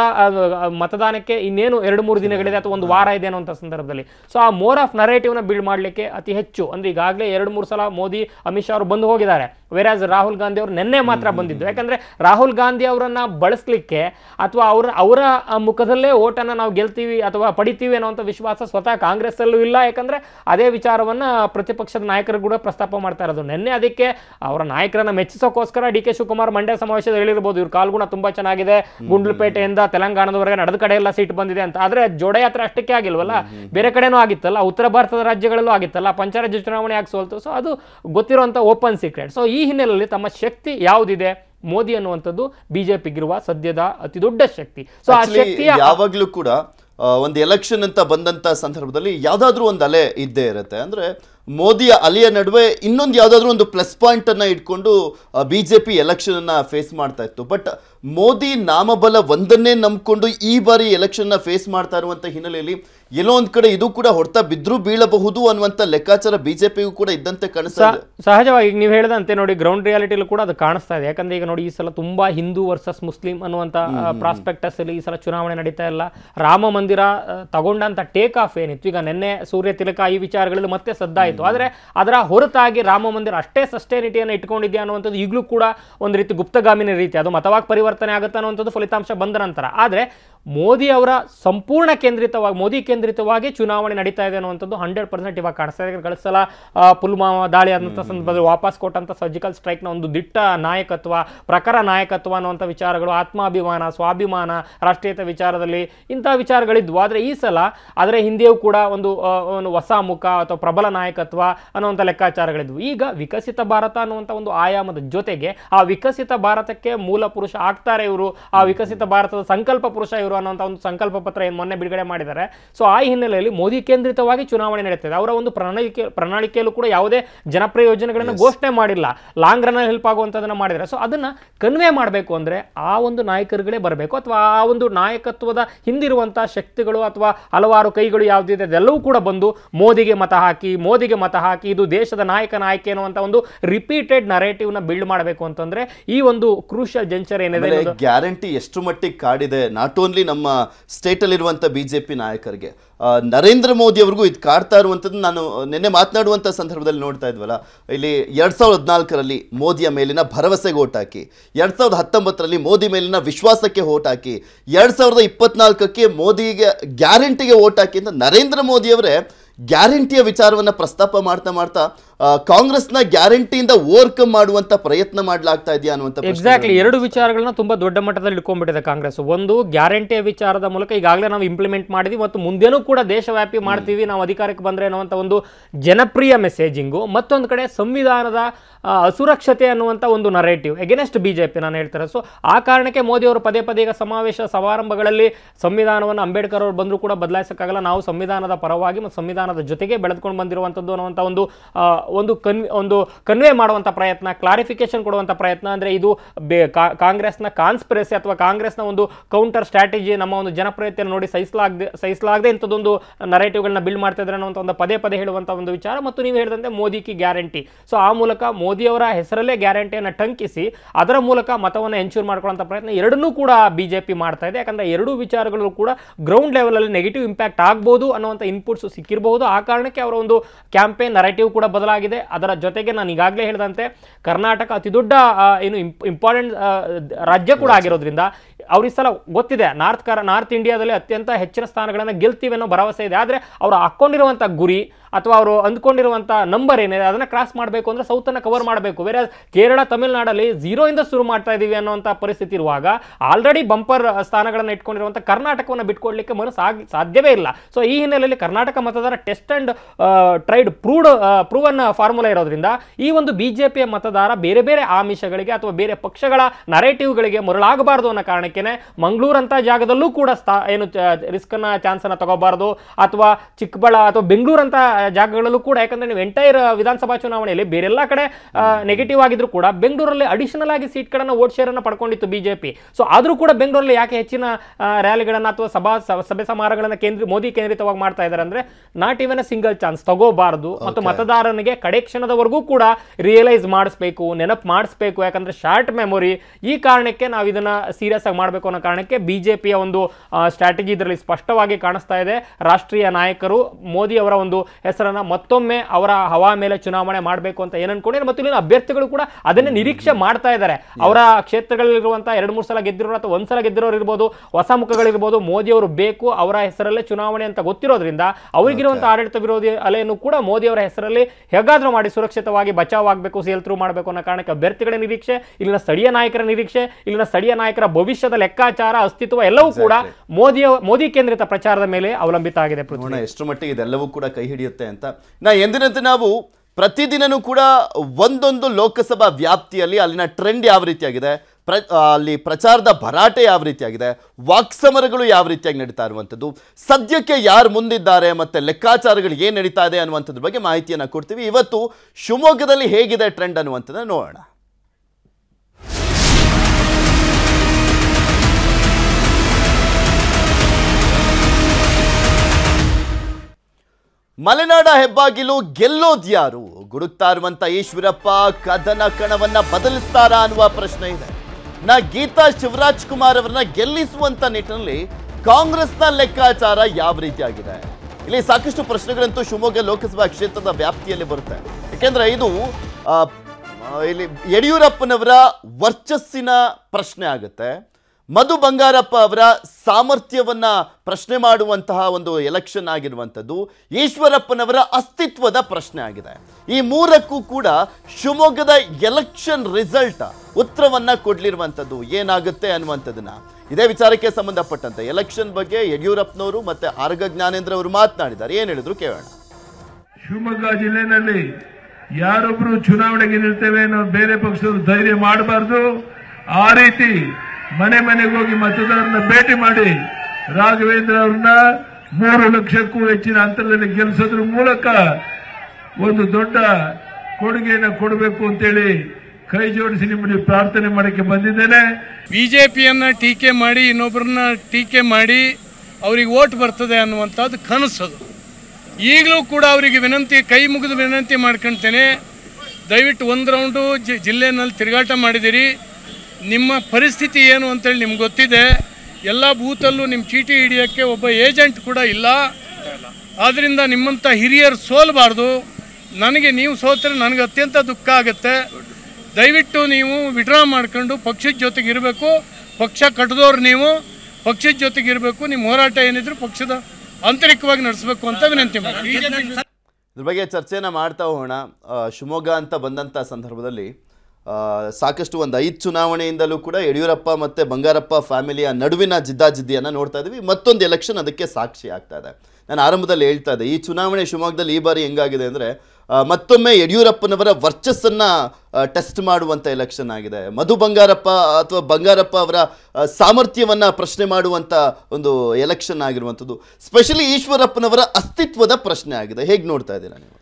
ಮತದಾನಕ್ಕೆ ಇನ್ನೇನು ಎರಡು ಮೂರು ದಿನಗಳಿದೆ ಅಥವಾ ಒಂದು ವಾರ ಇದೆ ಅನ್ನೋಂಥ ಸಂದರ್ಭದಲ್ಲಿ ಸೊ ಆ ಮೋರ್ ಆಫ್ ನರೇಟಿವ್ನ ಬಿಲ್ಡ್ ಮಾಡಲಿಕ್ಕೆ ಅತಿ ಹೆಚ್ಚು ಅಂದರೆ ಈಗಾಗಲೇ ಎರಡು ಮೂರು ಸಲ ಮೋದಿ ಅಮಿತ್ ಶಾ ಅವರು ಬಂದು ಹೋಗಿದ್ದಾರೆ ಆಸ್ ರಾಹುಲ್ ಗಾಂಧಿ ಅವರು ನಿನ್ನೆ ಮಾತ್ರ ಬಂದಿದ್ದು ಯಾಕಂದರೆ ರಾಹುಲ್ ಗಾಂಧಿ ಅವರನ್ನು ಬಳಸಲಿಕ್ಕೆ ಅಥವಾ ಅವರ ಅವರ ಮುಖದಲ್ಲೇ ಓಟನ್ನು ನಾವು ಗೆಲ್ತೀವಿ ಅಥವಾ ಪಡಿತೀವಿ ಅನ್ನೋಂಥ ವಿಶ್ವಾಸ ಸ್ವತಃ ಕಾಂಗ್ರೆಸ್ಸಲ್ಲೂ ಇಲ್ಲ ಯಾಕಂದ್ರೆ ಅದೇ ವಿಚಾರವನ್ನು ಪ್ರತಿಪಕ್ಷದ ನಾಯಕರು ಕೂಡ ಪ್ರಸ್ತಾಪ ಮಾಡ್ತಾ ಇರೋದು ನಿನ್ನೆ ಅದಕ್ಕೆ ಅವರ ನಾಯಕರನ್ನು ಮೆಚ್ಚಿಸೋಕೋಸ್ಕರ ಡಿ ಕೆ ಶಿವಕುಮಾರ್ ಮಂಡ್ಯ ಸಮಾವೇಶದಲ್ಲಿ ಹೇಳಿರ್ಬೋದು ಇವ್ರ ಕಾಲ್ಗುಣ ತುಂಬ ಚೆನ್ನಾಗಿದೆ ಗುಂಡ್ಲುಪೇಟೆಯಿಂದ ತೆಲಂಗಾಣದವರೆಗೆ ನಡೆದ ಕಡೆ ಎಲ್ಲ ಸೀಟ್ ಬಂದಿದೆ ಅಂತ ಆದರೆ ಜೋಡಯಾತ್ರೆ ಅಷ್ಟಕ್ಕೆ ಆಗಿಲ್ವಲ್ಲ ಬೇರೆ ಕಡೆನೂ ಆಗಿತ್ತಲ್ಲ ಉತ್ತರ ಭಾರತದ ರಾಜ್ಯಗಳಲ್ಲೂ ಆಗಿತ್ತಲ್ಲ ಪಂಚರಾಜ್ಯ ಚುನಾವಣೆ ಯಾಕೆ ಸೋಲ್ತು ಸೊ ಅದು ಗೊತ್ತಿರುವಂಥ ಓಪನ್ ಸೀಕ್ರೆಟ್ ಸೊ ಈ ಹಿನ್ನೆಲೆಯಲ್ಲಿ ತಮ್ಮ ಶಕ್ತಿ ಯಾವುದಿದೆ ಮೋದಿ ಅನ್ನುವಂಥದ್ದು ಬಿಜೆಪಿಗಿರುವ ಸದ್ಯದ ಅತಿ ದೊಡ್ಡ ಶಕ್ತಿ ಸೊ ಆ ಶಕ್ತಿ ಯಾವಾಗಲೂ ಕೂಡ ಒಂದು ಎಲೆಕ್ಷನ್ ಅಂತ ಬಂದಂತ ಸಂದರ್ಭದಲ್ಲಿ ಯಾವ್ದಾದ್ರೂ ಒಂದು ಅಲೆ ಇದ್ದೇ ಇರುತ್ತೆ ಅಂದ್ರೆ ಮೋದಿಯ ಅಲೆಯ ನಡುವೆ ಇನ್ನೊಂದು ಯಾವುದಾದ್ರೂ ಒಂದು ಪ್ಲಸ್ ಪಾಯಿಂಟನ್ನು ಇಟ್ಕೊಂಡು ಬಿ ಜೆ ಪಿ ಎಲೆಕ್ಷನನ್ನು ಫೇಸ್ ಮಾಡ್ತಾ ಇತ್ತು ಬಟ್ ಮೋದಿ ನಾಮಬಲ ಒಂದನ್ನೇ ನಂಬಿಕೊಂಡು ಈ ಬಾರಿ ಎಲೆಕ್ಷನ್ನ ಫೇಸ್ ಮಾಡ್ತಾ ಇರುವಂಥ ಹಿನ್ನೆಲೆಯಲ್ಲಿ ಎಲ್ಲೋ ಒಂದು ಕಡೆ ಇದು ಕೂಡ ಹೊಡ್ತಾ ಬಿದ್ದರೂ ಬೀಳಬಹುದು ಅನ್ನುವಂಥ ಲೆಕ್ಕಾಚಾರ ಬಿ ಜೆ ಪಿಗೂ ಕೂಡ ಇದ್ದಂತೆ ಕಾಣಿಸ್ತಾ ಸಹಜವಾಗಿ ನೀವು ಹೇಳಿದಂತೆ ನೋಡಿ ಗ್ರೌಂಡ್ ರಿಯಾಲಿಟಿಲಿ ಕೂಡ ಅದು ಕಾಣಿಸ್ತಾ ಇದೆ ಯಾಕಂದ್ರೆ ಈಗ ನೋಡಿ ಈ ಸಲ ತುಂಬಾ ಹಿಂದೂ ವರ್ಸಸ್ ಮುಸ್ಲಿಂ ಅನ್ನುವಂಥ ಪ್ರಾಸ್ಪೆಕ್ಟಸ್ ಅಲ್ಲಿ ಈ ಸಲ ಚುನಾವಣೆ ನಡೀತಾ ಇಲ್ಲ ರಾಮ ಮಂದಿರ ತಗೊಂಡಂಥ ಟೇಕ್ ಆಫ್ ಏನಿತ್ತು ಈಗ ನಿನ್ನೆ ಸೂರ್ಯ ತಿಲಕ ಈ ವಿಚಾರಗಳಲ್ಲಿ ಮತ್ತೆ ಸದ್ದಾಯಿತು ಆಯಿತು ಆದರೆ ಅದರ ಹೊರತಾಗಿ ರಾಮ ಮಂದಿರ ಅಷ್ಟೇ ಸಸ್ಟೇನಿಟಿಯನ್ನು ಇಟ್ಕೊಂಡಿದೆಯಾ ಅನ್ನುವಂಥದ್ದು ಈಗಲೂ ಕೂಡ ಒಂದು ರೀತಿ ಗುಪ್ತಗಾಮಿನ ರೀತಿ ಅದು ಮತವಾಗಿ ಪರಿವರ್ತನೆ ಆಗುತ್ತೆ ಅನ್ನುವಂಥದ್ದು ಫಲಿತಾಂಶ ಬಂದ ನಂತರ ಆದರೆ ಮೋದಿ ಅವರ ಸಂಪೂರ್ಣ ಕೇಂದ್ರಿತವಾಗಿ ಮೋದಿ ಕೇಂದ್ರಿತವಾಗಿ ಚುನಾವಣೆ ನಡೀತಾ ಇದೆ ಅನ್ನುವಂಥದ್ದು ಹಂಡ್ರೆಡ್ ಪರ್ಸೆಂಟ್ ಇವಾಗ ಕಾಣಿಸ್ತಾ ಇದೆ ಕಳಿಸಲ ಪುಲ್ವಾಮ ದಾಳಿ ಆದಂಥ ಸಂದರ್ಭದಲ್ಲಿ ವಾಪಸ್ ಕೊಟ್ಟಂಥ ಸರ್ಜಿಕಲ್ ಸ್ಟ್ರೈಕ್ನ ಒಂದು ದಿಟ್ಟ ನಾಯಕತ್ವ ಪ್ರಖರ ನಾಯಕತ್ವ ಅನ್ನುವಂಥ ವಿಚಾರಗಳು ಆತ್ಮಾಭಿಮಾನ ಸ್ವಾಭಿಮಾನ ರಾಷ್ಟ್ರೀಯತೆ ವಿಚಾರದಲ್ಲಿ ಇಂಥ ವಿಚಾರಗಳಿದ್ವು ಆದರೆ ಈ ಸಲ ಅದರ ಹಿಂದೆಯೂ ಕೂಡ ಒಂದು ಒಂದು ಹೊಸ ಮುಖ ಅಥವಾ ಪ್ರಬಲ ನಾಯಕತ್ವ ಅಥವಾ ಅನ್ನುವಂಥ ಲೆಕ್ಕಾಚಾರಗಳಿದ್ವು ಈಗ ವಿಕಸಿತ ಭಾರತ ಅನ್ನುವಂಥ ಒಂದು ಆಯಾಮದ ಜೊತೆಗೆ ಆ ವಿಕಸಿತ ಭಾರತಕ್ಕೆ ಮೂಲ ಪುರುಷ ಆಗ್ತಾರೆ ಇವರು ಆ ವಿಕಸಿತ ಭಾರತದ ಸಂಕಲ್ಪ ಪುರುಷ ಇವರು ಅನ್ನೋಂಥ ಒಂದು ಸಂಕಲ್ಪ ಪತ್ರ ಏನು ಮೊನ್ನೆ ಬಿಡುಗಡೆ ಮಾಡಿದ್ದಾರೆ ಸೊ ಆ ಹಿನ್ನೆಲೆಯಲ್ಲಿ ಮೋದಿ ಕೇಂದ್ರಿತವಾಗಿ ಚುನಾವಣೆ ನಡೆಯುತ್ತದೆ ಅವರ ಒಂದು ಪ್ರಣಾಳಿಕೆ ಪ್ರಣಾಳಿಕೆಯಲ್ಲೂ ಕೂಡ ಯಾವುದೇ ಜನಪ್ರಿಯ ಯೋಜನೆಗಳನ್ನು ಘೋಷಣೆ ಮಾಡಿಲ್ಲ ಲಾಂಗ್ ರನ್ ಹೆಲ್ಪ್ ಆಗುವಂಥದ್ದನ್ನು ಮಾಡಿದರೆ ಸೊ ಅದನ್ನು ಕನ್ವೆ ಮಾಡಬೇಕು ಅಂದರೆ ಆ ಒಂದು ನಾಯಕರುಗಳೇ ಬರಬೇಕು ಅಥವಾ ಆ ಒಂದು ನಾಯಕತ್ವದ ಹಿಂದಿರುವಂಥ ಶಕ್ತಿಗಳು ಅಥವಾ ಹಲವಾರು ಕೈಗಳು ಯಾವುದಿದೆ ಅದೆಲ್ಲವೂ ಕೂಡ ಬಂದು ಮೋದಿಗೆ ಮತ ಹಾಕಿ ಮೋದಿಗೆ ಮತ ಹಾಕಿ ಇದು ದೇಶದ ನಾಯಕ ಆಯ್ಕೆ ಅನ್ನುವಂತ ಒಂದು ರಿಪೀಟೆಡ್ ನರೇಟಿವ್ ನ ಬಿಲ್ಡ್ ಮಾಡಬೇಕು ಅಂತಂದ್ರೆ ಈ ಒಂದು ಕ್ರೂಷಿಯಲ್ ಜಂಚರ್ ಏನಿದೆ ಗ್ಯಾರಂಟಿ ಎಷ್ಟು ಮಟ್ಟಿಗೆ ಕಾಡಿದೆ ನಾಟ್ ಓನ್ಲಿ ನಮ್ಮ ಸ್ಟೇಟ್ ಬಿ ಜೆ ಪಿ ನಾಯಕರಿಗೆ ನರೇಂದ್ರ ಮೋದಿ ಅವ್ರಿಗೂ ಇದು ಕಾಡ್ತಾ ಇರುವಂಥದ್ದು ನಾನು ನಿನ್ನೆ ಮಾತನಾಡುವಂಥ ಸಂದರ್ಭದಲ್ಲಿ ನೋಡ್ತಾ ಇದ್ವಲ್ಲ ಇಲ್ಲಿ ಎರಡು ಸಾವಿರದ ಹದಿನಾಲ್ಕರಲ್ಲಿ ಮೋದಿಯ ಮೇಲಿನ ಭರವಸೆಗೆ ಓಟ್ ಹಾಕಿ ಎರಡು ಸಾವಿರದ ಹತ್ತೊಂಬತ್ತರಲ್ಲಿ ಮೋದಿ ಮೇಲಿನ ವಿಶ್ವಾಸಕ್ಕೆ ಓಟ್ ಹಾಕಿ ಎರಡು ಸಾವಿರದ ಇಪ್ಪತ್ನಾಲ್ಕಕ್ಕೆ ಮೋದಿಗೆ ಗ್ಯಾರಂಟಿಗೆ ಓಟ್ ಹಾಕಿ ಅಂತ ನರೇಂದ್ರ ಮೋದಿಯವರೇ ಗ್ಯಾರಂಟಿಯ ವಿಚಾರವನ್ನು ಪ್ರಸ್ತಾಪ ಮಾಡ್ತಾ ಮಾಡ್ತಾ ಕಾಂಗ್ರೆಸ್ನ ಗ್ಯಾರಂಟಿಯಿಂದ ಓವರ್ಕಮ್ ಮಾಡುವಂತ ಪ್ರಯತ್ನ ಮಾಡಲಾಗ್ತಾ ಇದೆಯಾ ಅನ್ನುವಂಥ ಎಕ್ಸಾಕ್ಟ್ಲಿ ಎರಡು ವಿಚಾರಗಳನ್ನ ತುಂಬಾ ದೊಡ್ಡ ಮಟ್ಟದಲ್ಲಿ ಇಟ್ಕೊಂಡ್ಬಿಟ್ಟಿದೆ ಕಾಂಗ್ರೆಸ್ ಒಂದು ಗ್ಯಾರಂಟಿಯ ವಿಚಾರದ ಮೂಲಕ ಈಗಾಗಲೇ ನಾವು ಇಂಪ್ಲಿಮೆಂಟ್ ಮಾಡಿದ್ವಿ ಮತ್ತು ಮುಂದೆನೂ ಕೂಡ ದೇಶವ್ಯಾಪಿ ಮಾಡ್ತೀವಿ ನಾವು ಅಧಿಕಾರಕ್ಕೆ ಬಂದರೆ ಅನ್ನುವಂಥ ಒಂದು ಜನಪ್ರಿಯ ಮೆಸೇಜಿಂಗು ಮತ್ತೊಂದು ಕಡೆ ಸಂವಿಧಾನದ ಅಸುರಕ್ಷತೆ ಅನ್ನುವಂಥ ಒಂದು ನರೇಟಿವ್ ಎಗೆನೆಸ್ಟ್ ಬಿಜೆಪಿ ನಾನು ಹೇಳ್ತಾರೆ ಸೊ ಆ ಕಾರಣಕ್ಕೆ ಮೋದಿ ಅವರು ಪದೇ ಪದೇ ಈಗ ಸಮಾವೇಶ ಸಮಾರಂಭಗಳಲ್ಲಿ ಸಂವಿಧಾನವನ್ನು ಅಂಬೇಡ್ಕರ್ ಅವರು ಬಂದರೂ ಕೂಡ ಬದಲಾಯಿಸೋಕ್ಕಾಗಲ್ಲ ನಾವು ಸಂವಿಧಾನದ ಪರವಾಗಿ ಮತ್ತು ಸಂವಿಧಾನದ ಜೊತೆಗೆ ಬೆಳೆದುಕೊಂಡು ಬಂದಿರುವಂಥದ್ದು ಅನ್ನುವಂಥ ಒಂದು ಒಂದು ಕನ್ ಒಂದು ಕನ್ವೆ ಮಾಡುವಂಥ ಪ್ರಯತ್ನ ಕ್ಲಾರಿಫಿಕೇಶನ್ ಕೊಡುವಂಥ ಪ್ರಯತ್ನ ಅಂದರೆ ಇದು ಬೇ ಕಾಂಗ್ರೆಸ್ನ ಕಾನ್ಸ್ಪಿರಸಿ ಅಥವಾ ಕಾಂಗ್ರೆಸ್ನ ಒಂದು ಕೌಂಟರ್ ಸ್ಟ್ರಾಟಜಿ ನಮ್ಮ ಒಂದು ಜನಪ್ರಿಯತೆಯನ್ನು ನೋಡಿ ಸಹಿಸಲಾಗದೆ ಸಹಿಸಲಾಗದೆ ಇಂಥದ್ದೊಂದು ನರೇಟಿವ್ಗಳನ್ನ ಬಿಲ್ಡ್ ಮಾಡ್ತಾ ಇದ್ದಾರೆ ಅನ್ನೋಂಥ ಒಂದು ಪದೇ ಪದೇ ಹೇಳುವಂಥ ಒಂದು ವಿಚಾರ ಮತ್ತು ನೀವು ಹೇಳಿದಂತೆ ಮೋದಿಗೆ ಗ್ಯಾರಂಟಿ ಸೊ ಆ ಮೂಲಕ ಮೋದಿಯವರ ಹೆಸರಲ್ಲೇ ಗ್ಯಾರಂಟಿಯನ್ನು ಟಂಕಿಸಿ ಅದರ ಮೂಲಕ ಮತವನ್ನು ಎನ್ಶೂರ್ ಮಾಡ್ಕೊಳ್ಳೋಂಥ ಪ್ರಯತ್ನ ಎರಡನ್ನೂ ಕೂಡ ಬಿ ಜೆ ಪಿ ಮಾಡ್ತಾ ಇದೆ ಯಾಕಂದರೆ ಎರಡೂ ವಿಚಾರಗಳು ಕೂಡ ಗ್ರೌಂಡ್ ಲೆವೆಲಲ್ಲಿ ನೆಗೆಟಿವ್ ಇಂಪ್ಯಾಕ್ಟ್ ಆಗ್ಬೋದು ಅನ್ನೋಂಥ ಇನ್ಪುಟ್ಸು ಸಿಕ್ಕಿರಬಹುದು ಆ ಕಾರಣಕ್ಕೆ ಅವರ ಒಂದು ಕ್ಯಾಂಪೇನ್ ನರೇಟಿವ್ ಕೂಡ ಬದಲಾಗ ಆಗಿದೆ ಅದರ ಜೊತೆಗೆ ನಾನು ಈಗಾಗಲೇ ಹೇಳಿದಂತೆ ಕರ್ನಾಟಕ ಅತಿ ದೊಡ್ಡ ಏನು ಇಂಪಾರ್ಟೆಂಟ್ ರಾಜ್ಯ ಕೂಡ ಆಗಿರೋದ್ರಿಂದ ಅವ್ರ ಸಲ ಗೊತ್ತಿದೆ ನಾರ್ತ್ ಕರ್ ನಾರ್ತ್ ಇಂಡಿಯಾದಲ್ಲಿ ಅತ್ಯಂತ ಹೆಚ್ಚಿನ ಸ್ಥಾನಗಳನ್ನು ಗೆಲ್ತೀವಿ ಅನ್ನೋ ಭರವಸೆ ಇದೆ ಆದರೆ ಅವರು ಹಾಕ್ಕೊಂಡಿರುವಂಥ ಗುರಿ ಅಥವಾ ಅವರು ಅಂದ್ಕೊಂಡಿರುವಂಥ ನಂಬರ್ ಏನಿದೆ ಅದನ್ನು ಕ್ರಾಸ್ ಮಾಡಬೇಕು ಅಂದರೆ ಸೌತನ್ನು ಕವರ್ ಮಾಡಬೇಕು ಬೇರೆ ಕೇರಳ ತಮಿಳುನಾಡಲ್ಲಿ ಝೀರೋಯಿಂದ ಶುರು ಮಾಡ್ತಾ ಇದ್ದೀವಿ ಅನ್ನೋಂಥ ಪರಿಸ್ಥಿತಿ ಇರುವಾಗ ಆಲ್ರೆಡಿ ಬಂಪರ್ ಸ್ಥಾನಗಳನ್ನು ಇಟ್ಕೊಂಡಿರುವಂಥ ಕರ್ನಾಟಕವನ್ನು ಬಿಟ್ಕೊಡ್ಲಿಕ್ಕೆ ಮನಸ್ಸು ಸಾಧ್ಯವೇ ಇಲ್ಲ ಸೊ ಈ ಹಿನ್ನೆಲೆಯಲ್ಲಿ ಕರ್ನಾಟಕ ಮತದಾರ test and tried proved proven formula ಇರೋದ್ರಿಂದ ಈ ಒಂದು ಬಿ ಜೆ ಪಿಯ ಮತದಾರ ಬೇರೆ ಬೇರೆ ಆಮಿಷಗಳಿಗೆ ಅಥವಾ ಬೇರೆ ಪಕ್ಷಗಳ ನರೇಟಿವ್ಗಳಿಗೆ ಮರಳಾಗಬಾರ್ದು ಅನ್ನೋ ಕಾರಣಕ್ಕೆ ಮಂಗಳೂರಂಥ ಜಾಗದಲ್ಲೂ ಕೂಡ ಸ್ಥಾ ಏನು ರಿಸ್ಕನ್ನು ಚಾನ್ಸನ್ನು ತಗೋಬಾರ್ದು ಅಥವಾ ಚಿಕ್ಕಬಳ್ಳಾ ಅಥವಾ ಬೆಂಗಳೂರಂಥ ಜಾಗಗಳಲ್ಲೂ ಕೂಡ ಯಾಕಂದ್ರೆ ನೀವು ಎಂಟೈರ್ ವಿಧಾನಸಭಾ ಚುನಾವಣೆಯಲ್ಲಿ ಬೇರೆಲ್ಲ ಕಡೆ ನೆಗೆಟಿವ್ ಆಗಿದ್ರು ಕೂಡ ಬೆಂಗಳೂರಲ್ಲಿ ಅಡಿಷನಲ್ ಆಗಿ ಸೀಟ್ಗಳನ್ನು ವೋಟ್ ಶೇರನ್ನು ಪಡ್ಕೊಂಡಿತ್ತು ಬಿಜೆಪಿ ಸೊ ಆದರೂ ಕೂಡ ಬೆಂಗಳೂರಲ್ಲಿ ಯಾಕೆ ಹೆಚ್ಚಿನ ರ್ಯಾಲಿಗಳನ್ನು ಅಥವಾ ಸಭಾ ಸಭೆ ಸಮಾರಂಭಗಳನ್ನು ಕೇಂದ್ರ ಮೋದಿ ಕೇಂದ್ರಿತವಾಗಿ ಮಾಡ್ತಾ ಇದ್ದಾರೆ ಅಂದ್ರೆ not even a single chance ತಗೋಬಾರದು ಮತ್ತು ಮತದಾರನಿಗೆ ಕಡೆ ಕ್ಷಣದವರೆಗೂ ಕೂಡ ರಿಯಲೈಸ್ ಮಾಡಿಸ್ಬೇಕು ನೆನಪು ಮಾಡಿಸ್ಬೇಕು ಯಾಕಂದ್ರೆ ಶಾರ್ಟ್ ಮೆಮೊರಿ ಈ ಕಾರಣಕ್ಕೆ ನಾವು ಇದನ್ನ ಸೀರಿಯಸ್ ಆಗಿ ಮಾಡಬೇಕು ಅನ್ನೋ ಕಾರಣಕ್ಕೆ ಬಿಜೆಪಿಯ ಒಂದು ಸ್ಟ್ರಾಟಜಿ ಇದರಲ್ಲಿ ಸ್ಪಷ್ಟವಾಗಿ ಕಾಣಿಸ್ತಾ ಇದೆ ರಾಷ್ಟ್ರೀಯ ನಾಯಕರು ಮೋದಿ ಅವರ ಒಂದು ಹೆಸರನ್ನು ಮತ್ತೊಮ್ಮೆ ಅವರ ಹವಾ ಮೇಲೆ ಚುನಾವಣೆ ಮಾಡಬೇಕು ಅಂತ ಏನು ಮತ್ತು ಇಲ್ಲಿನ ಅಭ್ಯರ್ಥಿಗಳು ಕೂಡ ಅದನ್ನೇ ನಿರೀಕ್ಷೆ ಮಾಡ್ತಾ ಇದ್ದಾರೆ ಅವರ ಕ್ಷೇತ್ರಗಳಲ್ಲಿರುವಂಥ ಎರಡು ಮೂರು ಸಲ ಗೆದ್ದಿರೋರು ಅಥವಾ ಒಂದು ಸಲ ಗೆದ್ದಿರೋರು ಇರ್ಬೋದು ಹೊಸ ಮುಖಗಳಿರ್ಬೋದು ಮೋದಿಯವರು ಬೇಕು ಅವರ ಹೆಸರಲ್ಲೇ ಚುನಾವಣೆ ಅಂತ ಗೊತ್ತಿರೋದ್ರಿಂದ ಅವರಿಗಿರುವಂಥ ಆಡಳಿತ ವಿರೋಧಿ ಅಲೆಯನ್ನು ಕೂಡ ಮೋದಿಯವರ ಹೆಸರಲ್ಲಿ ಹೇಗಾದರೂ ಮಾಡಿ ಸುರಕ್ಷಿತವಾಗಿ ಬಚಾವ್ ಆಗಬೇಕು ಸೇಲ್ ಮಾಡಬೇಕು ಅನ್ನೋ ಕಾರಣಕ್ಕೆ ಅಭ್ಯರ್ಥಿಗಳ ನಿರೀಕ್ಷೆ ಇಲ್ಲಿನ ಸ್ಥಳೀಯ ನಾಯಕರ ನಿರೀಕ್ಷೆ ಇಲ್ಲಿನ ಸ್ಥಳೀಯ ನಾಯಕರ ಭವಿಷ್ಯದ ಲೆಕ್ಕಾಚಾರ ಅಸ್ತಿತ್ವ ಎಲ್ಲವೂ ಕೂಡ ಮೋದಿಯ ಮೋದಿ ಕೇಂದ್ರಿತ ಪ್ರಚಾರದ ಮೇಲೆ ಅವಲಂಬಿತ ಆಗಿದೆ ಎಷ್ಟು ಮಟ್ಟಿಗೆ ಇದೆಲ್ಲವೂ ಕೂಡ ಕೈ ಹಿಡಿಯುತ್ತೆ ಅಂತ ನಾ ಎಂದಿನಂತೆ ನಾವು ಪ್ರತಿದಿನವೂ ಕೂಡ ಒಂದೊಂದು ಲೋಕಸಭಾ ವ್ಯಾಪ್ತಿಯಲ್ಲಿ ಅಲ್ಲಿನ ಟ್ರೆಂಡ್ ಯಾವ ರೀತಿಯಾಗಿದೆ ಪ್ರ ಅಲ್ಲಿ ಪ್ರಚಾರದ ಭರಾಟೆ ಯಾವ ರೀತಿಯಾಗಿದೆ ವಾಕ್ಸಮರಗಳು ಯಾವ ರೀತಿಯಾಗಿ ನಡೀತಾ ಇರುವಂಥದ್ದು ಸದ್ಯಕ್ಕೆ ಯಾರು ಮುಂದಿದ್ದಾರೆ ಮತ್ತು ಲೆಕ್ಕಾಚಾರಗಳು ಏನು ನಡೀತಾ ಇದೆ ಅನ್ನುವಂಥದ್ರ ಬಗ್ಗೆ ಮಾಹಿತಿಯನ್ನು ಕೊಡ್ತೀವಿ ಇವತ್ತು ಶಿವಮೊಗ್ಗದಲ್ಲಿ ಹೇಗಿದೆ ಟ್ರೆಂಡ್ ಅನ್ನುವಂಥದ್ದನ್ನು ನೋಡೋಣ ಮಲೆನಾಡ ಹೆಬ್ಬಾಗಿಲು ಗೆಲ್ಲೋದ್ಯಾರು ಗುಡುಕ್ತಾ ಇರುವಂತ ಈಶ್ವರಪ್ಪ ಕದನ ಕಣವನ್ನ ಬದಲಿಸ್ತಾರಾ ಅನ್ನುವ ಪ್ರಶ್ನೆ ಇದೆ ನಾ ಗೀತಾ ಶಿವರಾಜ್ ಕುಮಾರ್ ಅವರನ್ನ ಗೆಲ್ಲಿಸುವಂತ ನಿಟ್ಟಿನಲ್ಲಿ ಕಾಂಗ್ರೆಸ್ನ ಲೆಕ್ಕಾಚಾರ ಯಾವ ರೀತಿಯಾಗಿದೆ ಇಲ್ಲಿ ಸಾಕಷ್ಟು ಪ್ರಶ್ನೆಗಳಂತೂ ಶಿವಮೊಗ್ಗ ಲೋಕಸಭಾ ಕ್ಷೇತ್ರದ ವ್ಯಾಪ್ತಿಯಲ್ಲಿ ಬರುತ್ತೆ ಯಾಕೆಂದ್ರೆ ಇದು ಇಲ್ಲಿ ಯಡಿಯೂರಪ್ಪನವರ ವರ್ಚಸ್ಸಿನ ಪ್ರಶ್ನೆ ಆಗುತ್ತೆ ಮಧು ಬಂಗಾರಪ್ಪ ಅವರ ಸಾಮರ್ಥ್ಯವನ್ನ ಪ್ರಶ್ನೆ ಮಾಡುವಂತಹ ಒಂದು ಎಲೆಕ್ಷನ್ ಆಗಿರುವಂಥದ್ದು ಈಶ್ವರಪ್ಪನವರ ಅಸ್ತಿತ್ವದ ಪ್ರಶ್ನೆ ಆಗಿದೆ ಈ ಮೂರಕ್ಕೂ ಕೂಡ ಶಿವಮೊಗ್ಗದ ಎಲೆಕ್ಷನ್ ರಿಸಲ್ಟ್ ಉತ್ತರವನ್ನ ಕೊಡಲಿರುವಂಥದ್ದು ಏನಾಗುತ್ತೆ ಅನ್ನುವಂಥದ್ದನ್ನ ಇದೇ ವಿಚಾರಕ್ಕೆ ಸಂಬಂಧಪಟ್ಟಂತೆ ಎಲೆಕ್ಷನ್ ಬಗ್ಗೆ ಯಡಿಯೂರಪ್ಪನವರು ಮತ್ತೆ ಆರ್ಗ ಜ್ಞಾನೇಂದ್ರ ಅವರು ಮಾತನಾಡಿದ್ದಾರೆ ಏನು ಹೇಳಿದ್ರು ಕೇಳೋಣ ಶಿವಮೊಗ್ಗ ಜಿಲ್ಲೆಯಲ್ಲಿ ಯಾರೊಬ್ರು ಚುನಾವಣೆಗೆ ನಿಲ್ತೇವೆ ಬೇರೆ ಪಕ್ಷದವರು ಧೈರ್ಯ ಮಾಡಬಾರ್ದು ಆ ರೀತಿ ಮನೆ ಮನೆಗೆ ಹೋಗಿ ಭೇಟಿ ಮಾಡಿ ರಾಘವೇಂದ್ರ ಅವ್ರನ್ನ ಮೂರು ಲಕ್ಷಕ್ಕೂ ಹೆಚ್ಚಿನ ಅಂತರದಲ್ಲಿ ಗೆಲ್ಲಿಸೋದ್ರ ಮೂಲಕ ಒಂದು ದೊಡ್ಡ ಕೊಡುಗೆಯನ್ನು ಕೊಡಬೇಕು ಅಂತೇಳಿ ಕೈ ಜೋಡಿಸಿ ನಿಮ್ಮಲ್ಲಿ ಪ್ರಾರ್ಥನೆ ಮಾಡಕ್ಕೆ ಬಂದಿದ್ದೇನೆ ಬಿಜೆಪಿಯನ್ನ ಟೀಕೆ ಮಾಡಿ ಇನ್ನೊಬ್ಬರನ್ನ ಟೀಕೆ ಮಾಡಿ ಅವರಿಗೆ ಓಟ್ ಬರ್ತದೆ ಅನ್ನುವಂಥದ್ದು ಕನಸದು ಈಗಲೂ ಕೂಡ ಅವರಿಗೆ ವಿನಂತಿ ಕೈ ಮುಗಿದು ವಿನಂತಿ ಮಾಡ್ಕೊಳ್ತೇನೆ ದಯವಿಟ್ಟು ಒಂದು ರೌಂಡು ಜಿಲ್ಲೆನಲ್ಲಿ ತಿರುಗಾಟ ಮಾಡಿದಿರಿ ನಿಮ್ಮ ಪರಿಸ್ಥಿತಿ ಏನು ಅಂತೇಳಿ ನಿಮ್ಗೆ ಗೊತ್ತಿದೆ ಎಲ್ಲ ಬೂತಲ್ಲೂ ನಿಮ್ಮ ಚೀಟಿ ಹಿಡಿಯೋಕ್ಕೆ ಒಬ್ಬ ಏಜೆಂಟ್ ಕೂಡ ಇಲ್ಲ ಆದ್ದರಿಂದ ನಿಮ್ಮಂಥ ಹಿರಿಯರು ಸೋಲಬಾರ್ದು ನನಗೆ ನೀವು ಸೋತರೆ ನನಗೆ ಅತ್ಯಂತ ದುಃಖ ಆಗುತ್ತೆ ದಯವಿಟ್ಟು ನೀವು ವಿಡ್ರಾ ಮಾಡ್ಕೊಂಡು ಪಕ್ಷದ ಜೊತೆಗೆ ಇರಬೇಕು ಪಕ್ಷ ಕಟ್ಟಿದವ್ರು ನೀವು ಪಕ್ಷದ ಜೊತೆಗೆ ಇರಬೇಕು ನಿಮ್ಮ ಹೋರಾಟ ಏನಿದ್ರು ಪಕ್ಷದ ಆಂತರಿಕವಾಗಿ ನಡೆಸಬೇಕು ಅಂತ ವಿನಂತಿ ಮಾಡಿ ಇದ್ರ ಬಗ್ಗೆ ಚರ್ಚೆನ ಮಾಡ್ತಾ ಹೋಗೋಣ ಶಿವಮೊಗ್ಗ ಅಂತ ಬಂದಂಥ ಸಂದರ್ಭದಲ್ಲಿ ಸಾಕಷ್ಟು ಒಂದು ಐದು ಚುನಾವಣೆಯಿಂದಲೂ ಕೂಡ ಯಡಿಯೂರಪ್ಪ ಮತ್ತು ಬಂಗಾರಪ್ಪ ಫ್ಯಾಮಿಲಿಯ ನಡುವಿನ ಜಿದ್ದಾಜಿದ್ದಿಯನ್ನು ನೋಡ್ತಾ ಇದ್ದೀವಿ ಮತ್ತೊಂದು ಎಲೆಕ್ಷನ್ ಅದಕ್ಕೆ ಸಾಕ್ಷಿ ಆಗ್ತಾ ಇದೆ ನಾನು ಆರಂಭದಲ್ಲಿ ಹೇಳ್ತಾ ಇದ್ದೆ ಈ ಚುನಾವಣೆ ಶಿವಮೊಗ್ಗದಲ್ಲಿ ಈ ಬಾರಿ ಹೆಂಗಾಗಿದೆ ಅಂದರೆ ಮತ್ತೊಮ್ಮೆ ಯಡಿಯೂರಪ್ಪನವರ ವರ್ಚಸ್ಸನ್ನು ಟೆಸ್ಟ್ ಮಾಡುವಂಥ ಎಲೆಕ್ಷನ್ ಆಗಿದೆ ಮಧು ಬಂಗಾರಪ್ಪ ಅಥವಾ ಬಂಗಾರಪ್ಪ ಅವರ ಸಾಮರ್ಥ್ಯವನ್ನು ಪ್ರಶ್ನೆ ಮಾಡುವಂಥ ಒಂದು ಎಲೆಕ್ಷನ್ ಆಗಿರುವಂಥದ್ದು ಸ್ಪೆಷಲಿ ಈಶ್ವರಪ್ಪನವರ ಅಸ್ತಿತ್ವದ ಪ್ರಶ್ನೆ ಆಗಿದೆ ಹೇಗೆ ನೋಡ್ತಾ ಇದ್ದೀರಾ ನೀವು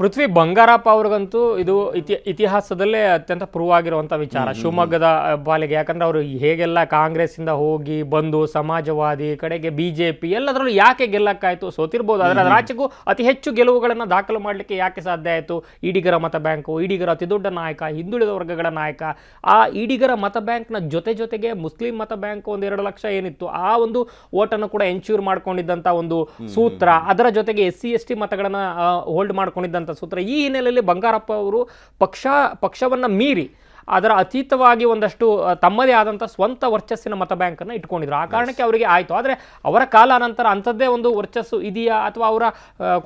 ಪೃಥ್ವಿ ಬಂಗಾರಪ್ಪ ಅವ್ರಿಗಂತೂ ಇದು ಇತಿ ಇತಿಹಾಸದಲ್ಲೇ ಅತ್ಯಂತ ಪ್ರೂವ್ ಆಗಿರುವಂಥ ವಿಚಾರ ಶಿವಮೊಗ್ಗದ ಪಾಲಿಗೆ ಯಾಕಂದರೆ ಅವರು ಹೇಗೆಲ್ಲ ಕಾಂಗ್ರೆಸ್ಸಿಂದ ಹೋಗಿ ಬಂದು ಸಮಾಜವಾದಿ ಕಡೆಗೆ ಬಿ ಜೆ ಪಿ ಎಲ್ಲದರಲ್ಲೂ ಯಾಕೆ ಗೆಲ್ಲಕ್ಕಾಯಿತು ಸೋತಿರ್ಬೋದು ಆದರೆ ರಾಜ್ಯಕ್ಕೂ ಅತಿ ಹೆಚ್ಚು ಗೆಲುವುಗಳನ್ನು ದಾಖಲು ಮಾಡಲಿಕ್ಕೆ ಯಾಕೆ ಸಾಧ್ಯ ಆಯಿತು ಈಡಿಗರ ಮತ ಬ್ಯಾಂಕು ಈಡಿಗರ ಅತಿದೊಡ್ಡ ನಾಯಕ ಹಿಂದುಳಿದ ವರ್ಗಗಳ ನಾಯಕ ಆ ಈಡಿಗರ ಮತ ಬ್ಯಾಂಕ್ನ ಜೊತೆ ಜೊತೆಗೆ ಮುಸ್ಲಿಂ ಮತ ಬ್ಯಾಂಕು ಒಂದು ಎರಡು ಲಕ್ಷ ಏನಿತ್ತು ಆ ಒಂದು ಓಟನ್ನು ಕೂಡ ಎನ್ಶೂರ್ ಮಾಡ್ಕೊಂಡಿದ್ದಂಥ ಒಂದು ಸೂತ್ರ ಅದರ ಜೊತೆಗೆ ಎಸ್ ಸಿ ಎಸ್ ಟಿ ಮತಗಳನ್ನು ಹೋಲ್ಡ್ ಮಾಡ್ಕೊಂಡಿದ್ದಂಥ ಸೂತ್ರ ಈ ಹಿನ್ನೆಲೆಯಲ್ಲಿ ಬಂಗಾರಪ್ಪ ಅವರು ಪಕ್ಷ ಪಕ್ಷವನ್ನು ಮೀರಿ ಅದರ ಅತೀತವಾಗಿ ಒಂದಷ್ಟು ತಮ್ಮದೇ ಆದಂಥ ಸ್ವಂತ ವರ್ಚಸ್ಸಿನ ಮತ ಬ್ಯಾಂಕನ್ನು ಇಟ್ಕೊಂಡಿದ್ರು ಆ ಕಾರಣಕ್ಕೆ ಅವರಿಗೆ ಆಯಿತು ಆದರೆ ಅವರ ಕಾಲ ನಂತರ ಅಂಥದ್ದೇ ಒಂದು ವರ್ಚಸ್ಸು ಇದೆಯಾ ಅಥವಾ ಅವರ